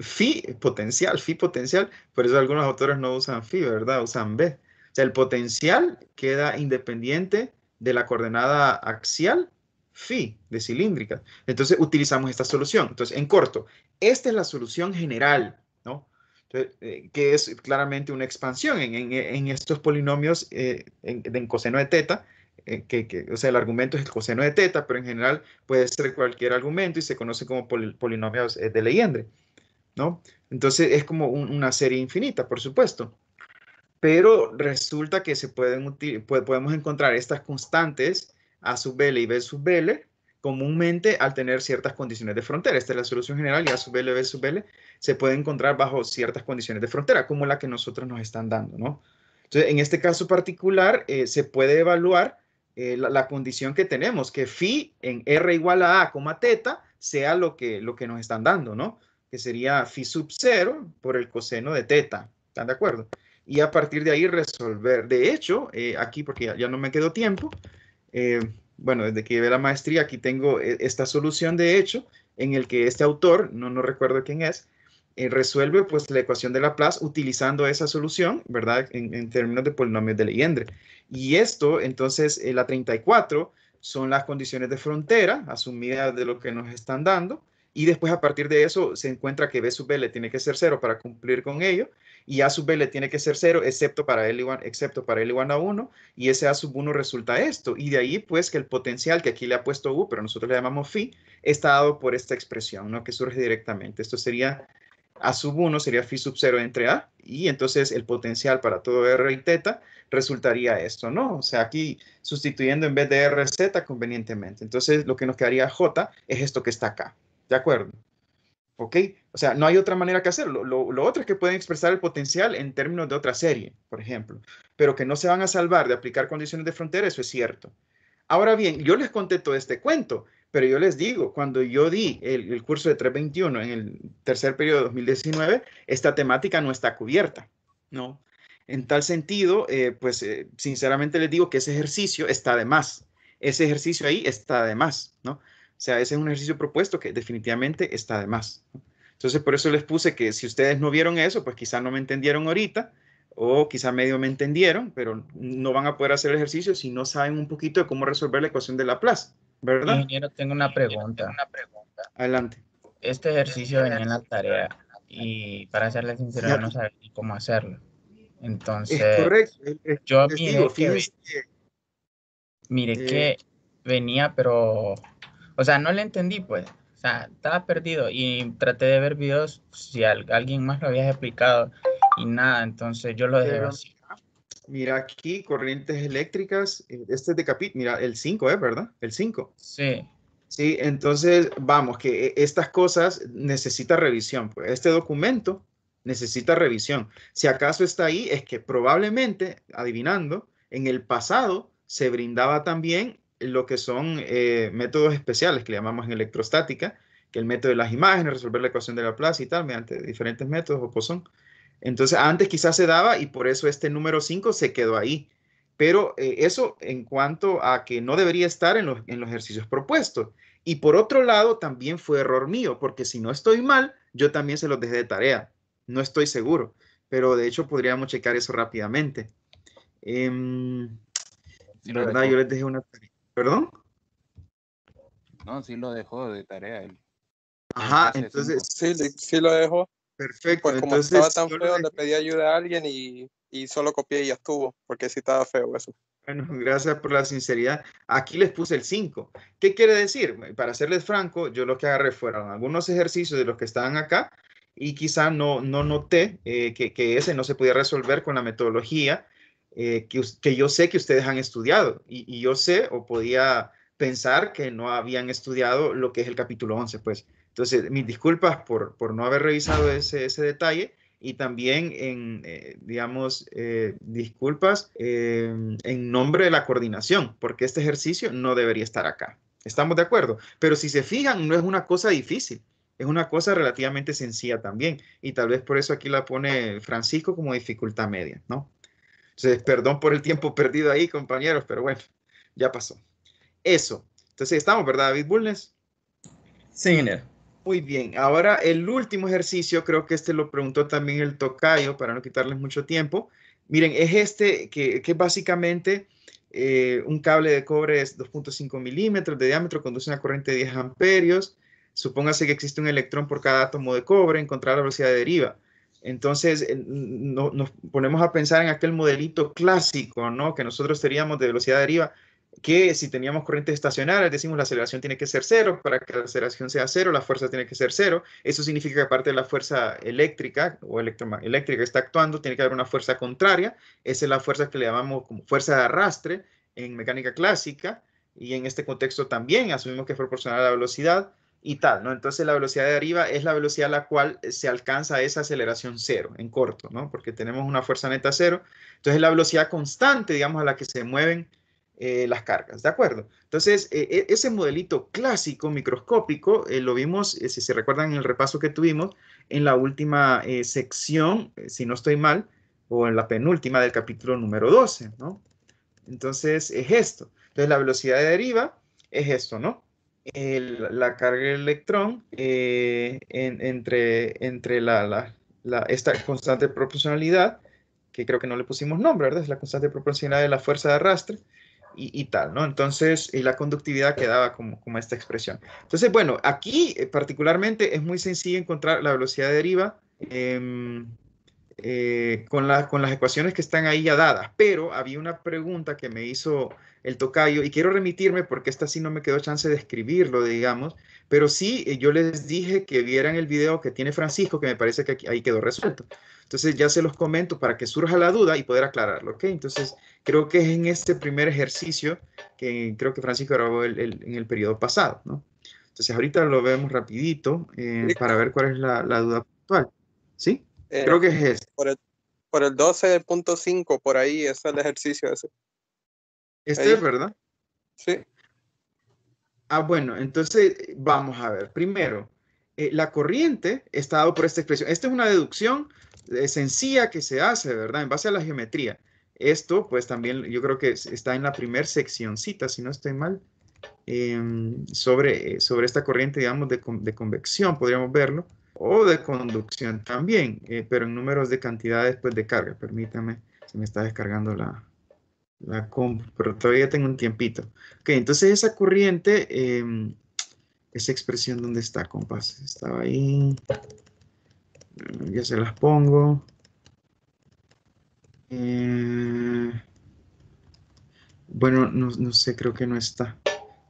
phi potencial, phi potencial, por eso algunos autores no usan phi, ¿verdad? Usan b. O sea, el potencial queda independiente de la coordenada axial phi de cilíndrica. Entonces utilizamos esta solución. Entonces, en corto, esta es la solución general ¿no? Eh, que es claramente una expansión en, estos polinomios eh, en, coseno de teta, eh, que, o sea, el argumento es el coseno de teta, pero en general puede ser cualquier argumento y se conoce como polinomios de Legendre, ¿no? Entonces es como una serie infinita, por supuesto. Pero resulta que se pueden, podemos encontrar estas constantes a sub L y B sub L comúnmente al tener ciertas condiciones de frontera. Esta es la solución general y A sub L, B sub L se puede encontrar bajo ciertas condiciones de frontera, como la que nosotros nos están dando, ¿no? Entonces, en este caso particular, eh, se puede evaluar eh, la, condición que tenemos, que phi en R igual a A, coma teta, sea lo que, lo que nos están dando, ¿no? Que sería phi sub 0 por el coseno de teta, ¿están de acuerdo? Y a partir de ahí resolver. De hecho, eh, aquí, porque ya, no me quedó tiempo, bueno, desde que llevé la maestría, aquí tengo eh, esta solución de hecho, en el que este autor, no, no recuerdo quién es, eh, resuelve pues la ecuación de Laplace utilizando esa solución, ¿verdad? En, términos de polinomios de leyendre. Y esto, entonces, eh, la 34 son las condiciones de frontera asumidas de lo que nos están dando. Y después a partir de eso se encuentra que B sub L tiene que ser cero para cumplir con ello y a sub b le tiene que ser 0, excepto para L igual, excepto para L igual a 1, y ese a sub 1 resulta esto, y de ahí pues que el potencial que aquí le ha puesto u, pero nosotros le llamamos phi, está dado por esta expresión, ¿no? Que surge directamente. Esto sería a sub 1 sería phi sub 0 entre a, y entonces el potencial para todo r y teta resultaría esto, ¿no? O sea, aquí sustituyendo en vez de r, z convenientemente. Entonces lo que nos quedaría j es esto que está acá, ¿de acuerdo? ¿Ok? O sea, no hay otra manera que hacerlo. Lo, otro es que pueden expresar el potencial en términos de otra serie, por ejemplo, pero que no se van a salvar de aplicar condiciones de frontera, eso es cierto. Ahora bien, yo les conté todo este cuento, pero yo les digo, cuando yo di el, curso de 321 en el tercer periodo de 2019, esta temática no está cubierta, ¿no? En tal sentido, eh, pues eh, sinceramente les digo que ese ejercicio está de más. Ese ejercicio ahí está de más, ¿no? sea, ese es un ejercicio propuesto que definitivamente está de más. Entonces, por eso les puse que si ustedes no vieron eso, pues quizá no me entendieron ahorita o quizá medio me entendieron, pero no van a poder hacer el ejercicio si no saben un poquito de cómo resolver la ecuación de Laplace, ¿verdad? Ingeniero, tengo una pregunta. una pregunta. Adelante. Este ejercicio venía en la tarea y para serles sincero no sabía cómo hacerlo. Entonces, es correcto. yo a mí me que eh. venía, pero o sea, no le entendí, pues. O sea, estaba perdido y traté de ver videos si alguien más lo había explicado y nada, entonces yo lo dejé así. Mira aquí, corrientes eléctricas, eh, este es de Capit. mira, el 5 ¿eh? ¿verdad? El 5. Sí. Sí, entonces vamos, que eh, estas cosas necesitan revisión, pues este documento necesita revisión. Si acaso está ahí, es que probablemente, adivinando, en el pasado se brindaba también lo que son eh, métodos especiales que le llamamos en electrostática, que el método de las imágenes, resolver la ecuación de Laplace y tal, mediante diferentes métodos o son, Entonces, antes quizás se daba y por eso este número 5 se quedó ahí. Pero eh, eso en cuanto a que no debería estar en los, ejercicios propuestos. Y por otro lado, también fue error mío, porque si no estoy mal, yo también se los dejé de tarea. No estoy seguro, pero de hecho podríamos checar eso rápidamente. Em, verdad, yo les dejé una ¿Perdón? No, sí lo dejó de tarea él. Ajá, entonces. Sí, sí lo dejó. Perfecto. Pues como estaba tan feo, donde pedí ayuda a alguien y, y solo copié y ya estuvo, porque sí estaba feo eso. Bueno, gracias por la sinceridad. Aquí les puse el 5. ¿Qué quiere decir? Para serles franco, yo lo que agarré fueron algunos ejercicios de los que estaban acá y quizá no, no noté eh, que, que, ese no se podía resolver con la metodología eh, que, yo sé que ustedes han estudiado y, yo sé o podía pensar que no habían estudiado lo que es el capítulo 11, pues. Entonces, mis disculpas por, por no haber revisado ese, detalle y también en, eh, digamos, eh, disculpas em, en nombre de la coordinación, porque este ejercicio no debería estar acá. Estamos de acuerdo, pero si se fijan, no es una cosa difícil es una cosa relativamente sencilla también y tal vez por eso aquí la pone Francisco como dificultad media, ¿no? Entonces, perdón por el tiempo perdido ahí, compañeros, pero bueno, ya pasó. Eso. Entonces, estamos, ¿verdad, David Bulnes? Sí, señor. Muy bien. Ahora, el último ejercicio, creo que este lo preguntó también el tocayo, para no quitarles mucho tiempo. Miren, es este que, que básicamente eh, un cable de cobre es 2.5 milímetros de diámetro, conduce una corriente de 10 amperios. Supóngase que existe un electrón por cada átomo de cobre, encontrar la velocidad de deriva. Entonces nos ponemos a pensar en aquel modelito clásico, ¿no? Que nosotros teníamos de velocidad de deriva, que si teníamos corrientes estacionales, decimos la aceleración tiene que ser cero, para que la aceleración sea cero, la fuerza tiene que ser cero. Eso significa que aparte de la fuerza eléctrica o eléctrica que está actuando, tiene que haber una fuerza contraria. Esa es la fuerza que le llamamos fuerza de arrastre en mecánica clásica y en este contexto también asumimos que es proporcional a la velocidad y tal, ¿no? Entonces la velocidad de deriva es la velocidad a la cual eh, se alcanza esa aceleración cero en corto, ¿no? Porque tenemos una fuerza neta cero. Entonces es la velocidad constante, digamos, a la que se mueven eh, las cargas, ¿de acuerdo? Entonces eh, e, ese modelito clásico microscópico lo vimos, si se recuerdan en el repaso que tuvimos, en la última sección, si no estoy mal, o en la penúltima del capítulo número 12, ¿no? Entonces es esto. Entonces la velocidad de deriva es esto, ¿no? la carga del electrón eh, entre, entre la, la, esta constante proporcionalidad, que creo que no le pusimos nombre, ¿verdad? Es la constante de proporcionalidad de la fuerza de arrastre y, tal, ¿no? Entonces, y la conductividad quedaba como, como esta expresión. Entonces, bueno, aquí eh, particularmente es muy sencillo encontrar la velocidad de deriva. Eh, eh, con, con las ecuaciones que están ahí ya dadas, pero había una pregunta que me hizo el tocayo y quiero remitirme porque esta sí no me quedó chance de escribirlo, digamos, pero sí eh, yo les dije que vieran el video que tiene Francisco, que me parece que ahí quedó resuelto. Entonces ya se los comento para que surja la duda y poder aclararlo, ¿ok? Entonces creo que es en este primer ejercicio que creo que Francisco grabó en el periodo pasado, ¿no? Entonces ahorita lo vemos rapidito eh, para ver cuál es la, la duda actual, ¿sí? Eh, creo que es ese. Por el, 12.5, por ahí, es el ejercicio ese. Este es, ¿verdad? Sí. Ah, bueno, entonces vamos a ver. Primero, eh, la corriente está dado por esta expresión. Esta es una deducción eh, sencilla que se hace, ¿verdad? En base a la geometría. Esto, pues también yo creo que está en la primer seccioncita, si no estoy mal, em, sobre, sobre esta corriente, digamos, de, convección, podríamos verlo o de conducción también, eh, pero en números de cantidades pues, de carga. Permítame, se me está descargando la, la pero todavía tengo un tiempito. Ok, entonces esa corriente, em, esa expresión, ¿dónde está, compás, Estaba ahí. Ya se las pongo. Eh, bueno, no, sé, creo que no está.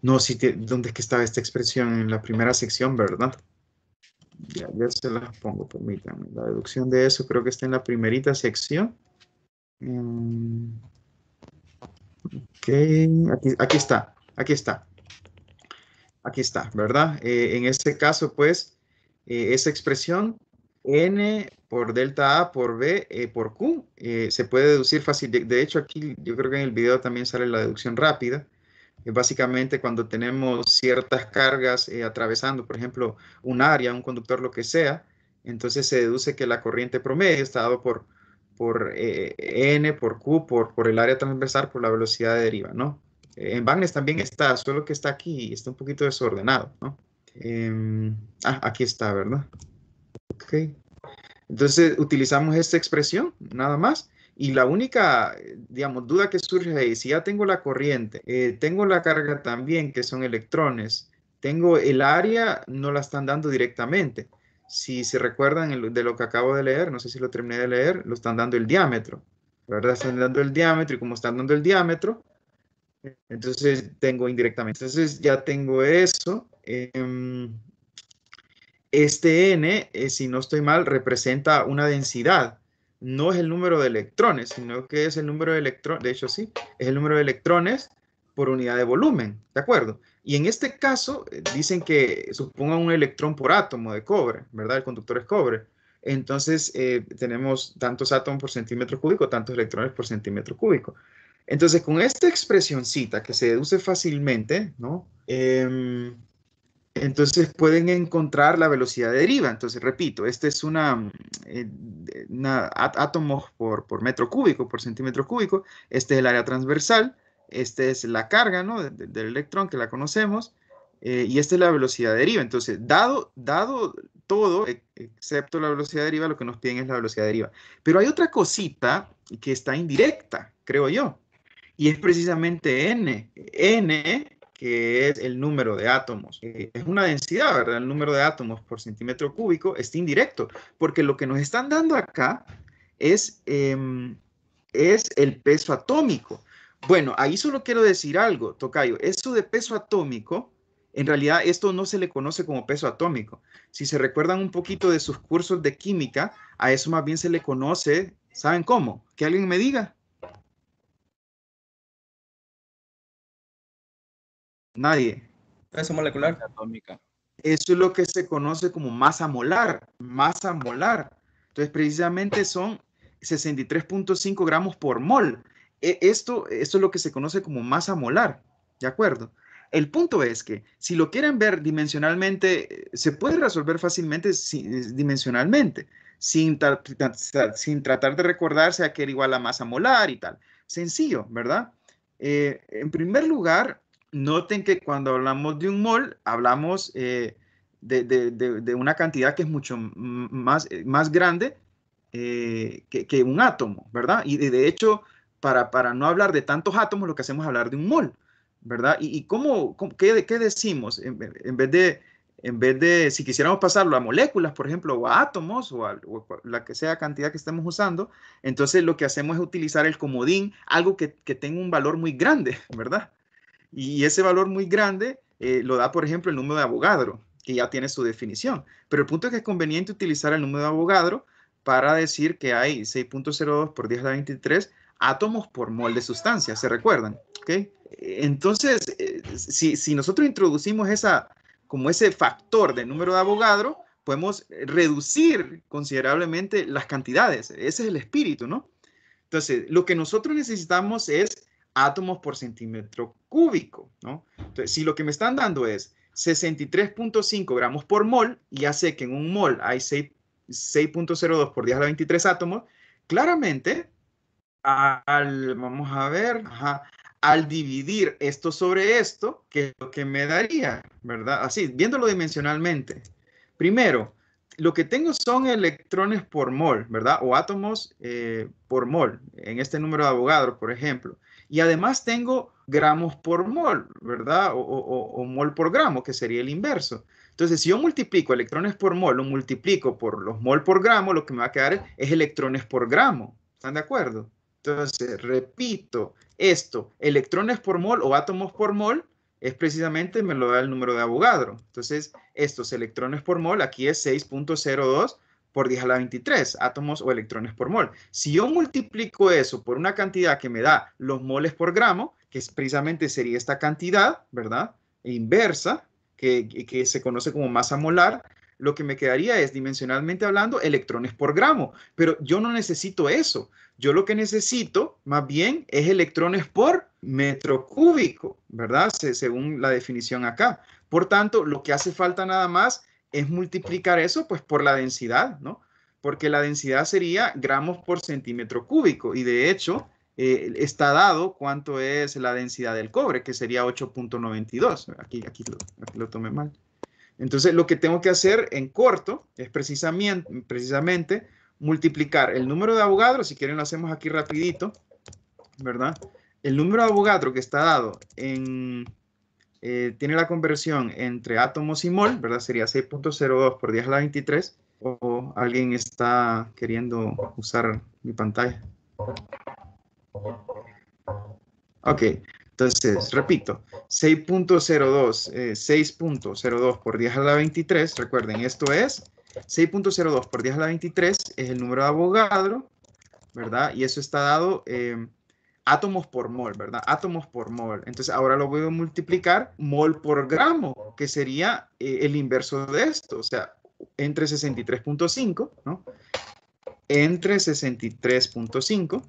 No, si ¿dónde es que estaba esta expresión? En la primera sección, ¿verdad? Ya, se las pongo, permítanme. La deducción de eso creo que está en la primerita sección. Mm, ok, aquí, aquí está, aquí está. Aquí está, ¿verdad? Eh, en este caso, pues, eh, esa expresión n por delta a por b eh, por q se puede deducir fácil. de, hecho, aquí yo creo que en el video también sale la deducción rápida. Eh, básicamente cuando tenemos ciertas cargas eh, atravesando, por ejemplo, un área, un conductor, lo que sea, entonces se deduce que la corriente promedio está dado por, por eh, N, por Q, por, por el área transversal, por la velocidad de deriva, ¿no? En Bagnes también está, solo que está aquí, está un poquito desordenado, ¿no? Em, ah, aquí está, ¿verdad? Ok. Entonces utilizamos esta expresión, nada más, y la única, eh, digamos, duda que surge es si ya tengo la corriente, eh, tengo la carga también, que son electrones, tengo el área, no la están dando directamente. Si se recuerdan de lo que acabo de leer, no sé si lo terminé de leer, lo están dando el diámetro, ¿verdad? Están dando el diámetro y como están dando el diámetro, entonces tengo indirectamente. Entonces ya tengo eso. Em, este n, eh, si no estoy mal, representa una densidad no es el número de electrones, sino que es el número de electrones, de hecho sí, es el número de electrones por unidad de volumen, ¿de acuerdo? Y en este caso, eh, dicen que suponga un electrón por átomo de cobre, ¿verdad? El conductor es cobre. Entonces, eh, tenemos tantos átomos por centímetro cúbico, tantos electrones por centímetro cúbico. Entonces, con esta expresioncita que se deduce fácilmente, ¿no? Em, entonces pueden encontrar la velocidad de deriva. Entonces, repito, esta es una, eh, átomos por, metro cúbico, por centímetro cúbico. Este es el área transversal, esta es la carga ¿no? del electrón que la conocemos eh, y esta es la velocidad de deriva. Entonces, dado, dado todo, e, excepto la velocidad de deriva, lo que nos piden es la velocidad de deriva. Pero hay otra cosita que está indirecta, creo yo, y es precisamente n. n que es el número de átomos. Es una densidad, ¿verdad? El número de átomos por centímetro cúbico está indirecto, porque lo que nos están dando acá es, em, es el peso atómico. Bueno, ahí solo quiero decir algo, Tocayo. Eso de peso atómico, en realidad esto no se le conoce como peso atómico. Si se recuerdan un poquito de sus cursos de química, a eso más bien se le conoce, ¿saben cómo? Que alguien me diga. Nadie. molecular. Atómica. Eso es lo que se conoce como masa molar, masa molar. Entonces, precisamente son 63.5 gramos por mol. E, esto, esto es lo que se conoce como masa molar, ¿de acuerdo? El punto es que si lo quieren ver dimensionalmente, se puede resolver fácilmente dimensionalmente, sin, sin tratar de recordarse a qué era igual la masa molar y tal. Sencillo, ¿verdad? Eh, en primer lugar, noten que cuando hablamos de un mol, hablamos eh, de, una cantidad que es mucho más, eh, más grande eh, que, un átomo, ¿verdad? Y de, hecho, para, no hablar de tantos átomos, lo que hacemos es hablar de un mol, ¿verdad? ¿Y, y cómo, qué, decimos? En, vez de, en vez de, si quisiéramos pasarlo a moléculas, por ejemplo, o a átomos, o, a, la que sea cantidad que estemos usando, entonces lo que hacemos es utilizar el comodín, algo que, que tenga un valor muy grande, ¿verdad? Y ese valor muy grande eh, lo da, por ejemplo, el número de abogado que ya tiene su definición. Pero el punto es que es conveniente utilizar el número de abogado para decir que hay 6.02 por 10 a la 23 átomos por mol de sustancia, ¿se recuerdan? ¿Okay? Entonces, eh, si, si, nosotros introducimos esa, como ese factor del número de abogado podemos reducir considerablemente las cantidades. Ese es el espíritu, ¿no? Entonces, lo que nosotros necesitamos es átomos por centímetro cúbico, ¿no? Entonces, si lo que me están dando es 63.5 gramos por mol, y ya sé que en un mol hay 6.02 por 10 a la 23 átomos, claramente, al, vamos a ver, ajá, al dividir esto sobre esto, ¿qué es lo que me daría, ¿verdad? Así, viéndolo dimensionalmente. Primero, lo que tengo son electrones por mol, ¿verdad? O átomos eh, por mol, en este número de abogados, por ejemplo. Y además tengo gramos por mol, ¿verdad? O, mol por gramo, que sería el inverso. Entonces, si yo multiplico electrones por mol, o multiplico por los mol por gramo, lo que me va a quedar es electrones por gramo. ¿Están de acuerdo? Entonces, repito, esto, electrones por mol o átomos por mol, es precisamente, me lo da el número de abogado Entonces, estos electrones por mol, aquí es 6.02 por 10 a la 23 átomos o electrones por mol. Si yo multiplico eso por una cantidad que me da los moles por gramo, que es, precisamente sería esta cantidad, ¿verdad? E inversa, que, se conoce como masa molar, lo que me quedaría es, dimensionalmente hablando, electrones por gramo. Pero yo no necesito eso. Yo lo que necesito, más bien, es electrones por metro cúbico, ¿verdad? según la definición acá. Por tanto, lo que hace falta nada más es multiplicar eso pues por la densidad, ¿no? Porque la densidad sería gramos por centímetro cúbico y de hecho eh, está dado cuánto es la densidad del cobre, que sería 8.92. Aquí, aquí, lo, tomé mal. Entonces lo que tengo que hacer en corto es precisamente, precisamente multiplicar el número de abogados, si quieren lo hacemos aquí rapidito, ¿verdad? El número de Avogadro que está dado en eh, tiene la conversión entre átomos y mol, ¿verdad? Sería 6.02 por 10 a la 23. O, alguien está queriendo usar mi pantalla. Ok, entonces, repito, 6.02, 6.02 eh, por 10 a la 23, recuerden, esto es 6.02 por 10 a la 23 es el número de abogado, ¿verdad? Y eso está dado eh, átomos por mol, ¿verdad? Átomos por mol. Entonces ahora lo voy a multiplicar mol por gramo, que sería eh, el inverso de esto, o sea, entre 63.5, ¿no? Entre 63.5.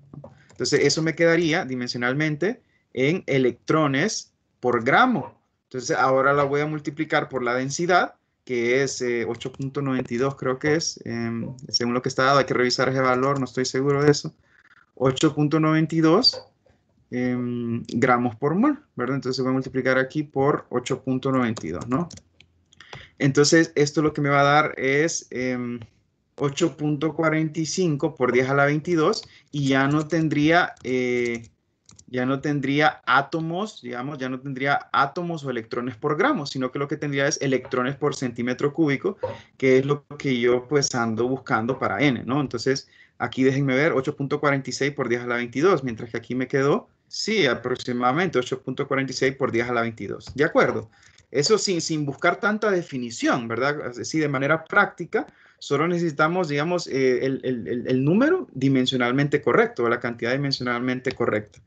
Entonces eso me quedaría dimensionalmente en electrones por gramo. Entonces ahora la voy a multiplicar por la densidad, que es 8.92 eh, creo que es, em, según lo que está dado, hay que revisar ese valor, no estoy seguro de eso. 8.92 em, gramos por mol, ¿verdad? Entonces voy a multiplicar aquí por 8.92, ¿no? Entonces esto lo que me va a dar es 8.45 em, por 10 a la 22 y ya no tendría... Eh, ya no tendría átomos, digamos, ya no tendría átomos o electrones por gramos, sino que lo que tendría es electrones por centímetro cúbico, que es lo que yo pues ando buscando para n, ¿no? Entonces, Aquí déjenme ver 8.46 por 10 a la 22, mientras que aquí me quedó, sí, aproximadamente 8.46 por 10 a la 22. ¿De acuerdo? Eso sin, sin buscar tanta definición, ¿verdad? Sí, de manera práctica, solo necesitamos, digamos, eh, el, número dimensionalmente correcto o la cantidad dimensionalmente correcta.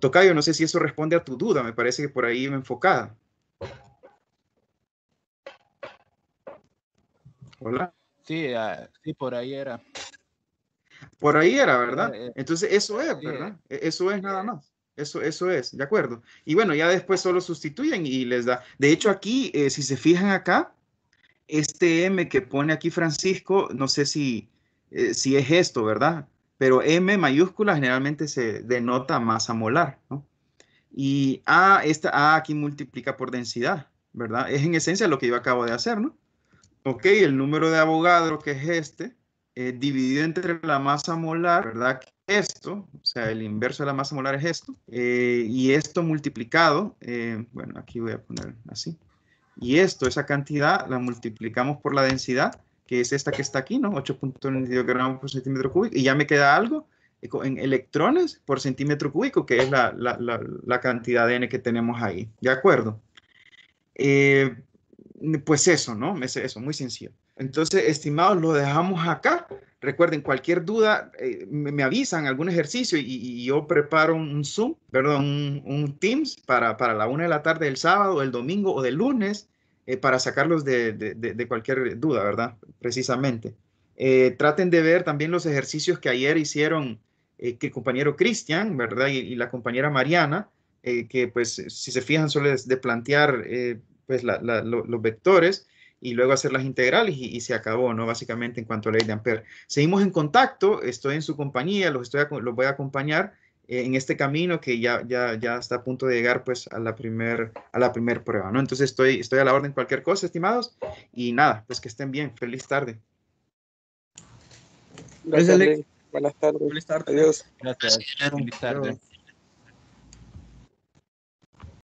Tocayo, no sé si eso responde a tu duda, me parece que por ahí me enfocada. Hola. Sí, ah, sí, por ahí era. Por ahí era, eh, ¿verdad? Eh, Entonces eso es, ¿verdad? Eh. E, eso es nada más. Eso, eso es, de acuerdo. Y bueno, ya después solo sustituyen y les da. De hecho, aquí, si se fijan acá, este M que pone aquí Francisco, no sé si, si es esto, ¿verdad? Pero M mayúscula generalmente se denota masa molar, ¿no? Y A, esta A aquí multiplica por densidad, ¿verdad? Es en esencia lo que yo acabo de hacer, ¿no? Ok, el número de abogado que es este, eh, dividido entre la masa molar, ¿verdad? Esto, o sea, el inverso de la masa molar es esto, eh, y esto multiplicado, eh, bueno, aquí voy a poner así, y esto, esa cantidad, la multiplicamos por la densidad, que es esta que está aquí, ¿no? 8.92 gramos por centímetro cúbico, y ya me queda algo en electrones por centímetro cúbico, que es la, la cantidad de N que tenemos ahí, ¿de acuerdo? pues eso, ¿no? Eso, muy sencillo. Entonces, estimados, lo dejamos acá. Recuerden, cualquier duda, eh, me, avisan algún ejercicio y, yo preparo un Zoom, perdón, un, Teams para, para, la una de la tarde del sábado, el domingo o del lunes eh, para sacarlos de, cualquier duda, ¿verdad? Precisamente. Eh, traten de ver también los ejercicios que ayer hicieron que el compañero Cristian, ¿verdad? Y, la compañera Mariana, que pues si se fijan suele de plantear pues los vectores y luego hacer las integrales y, se acabó, ¿no? Básicamente en cuanto a la ley de Ampere. Seguimos en contacto, estoy en su compañía, los, estoy, los voy a acompañar eh, en este camino que ya, ya, ya está a punto de llegar pues a la primer, a la primer prueba, ¿no? Entonces estoy, estoy a la orden cualquier cosa, estimados, y nada, pues que estén bien, feliz tarde. Gracias, Alex. Buenas tardes. Feliz tarde. Adiós. Gracias. Feliz tarde.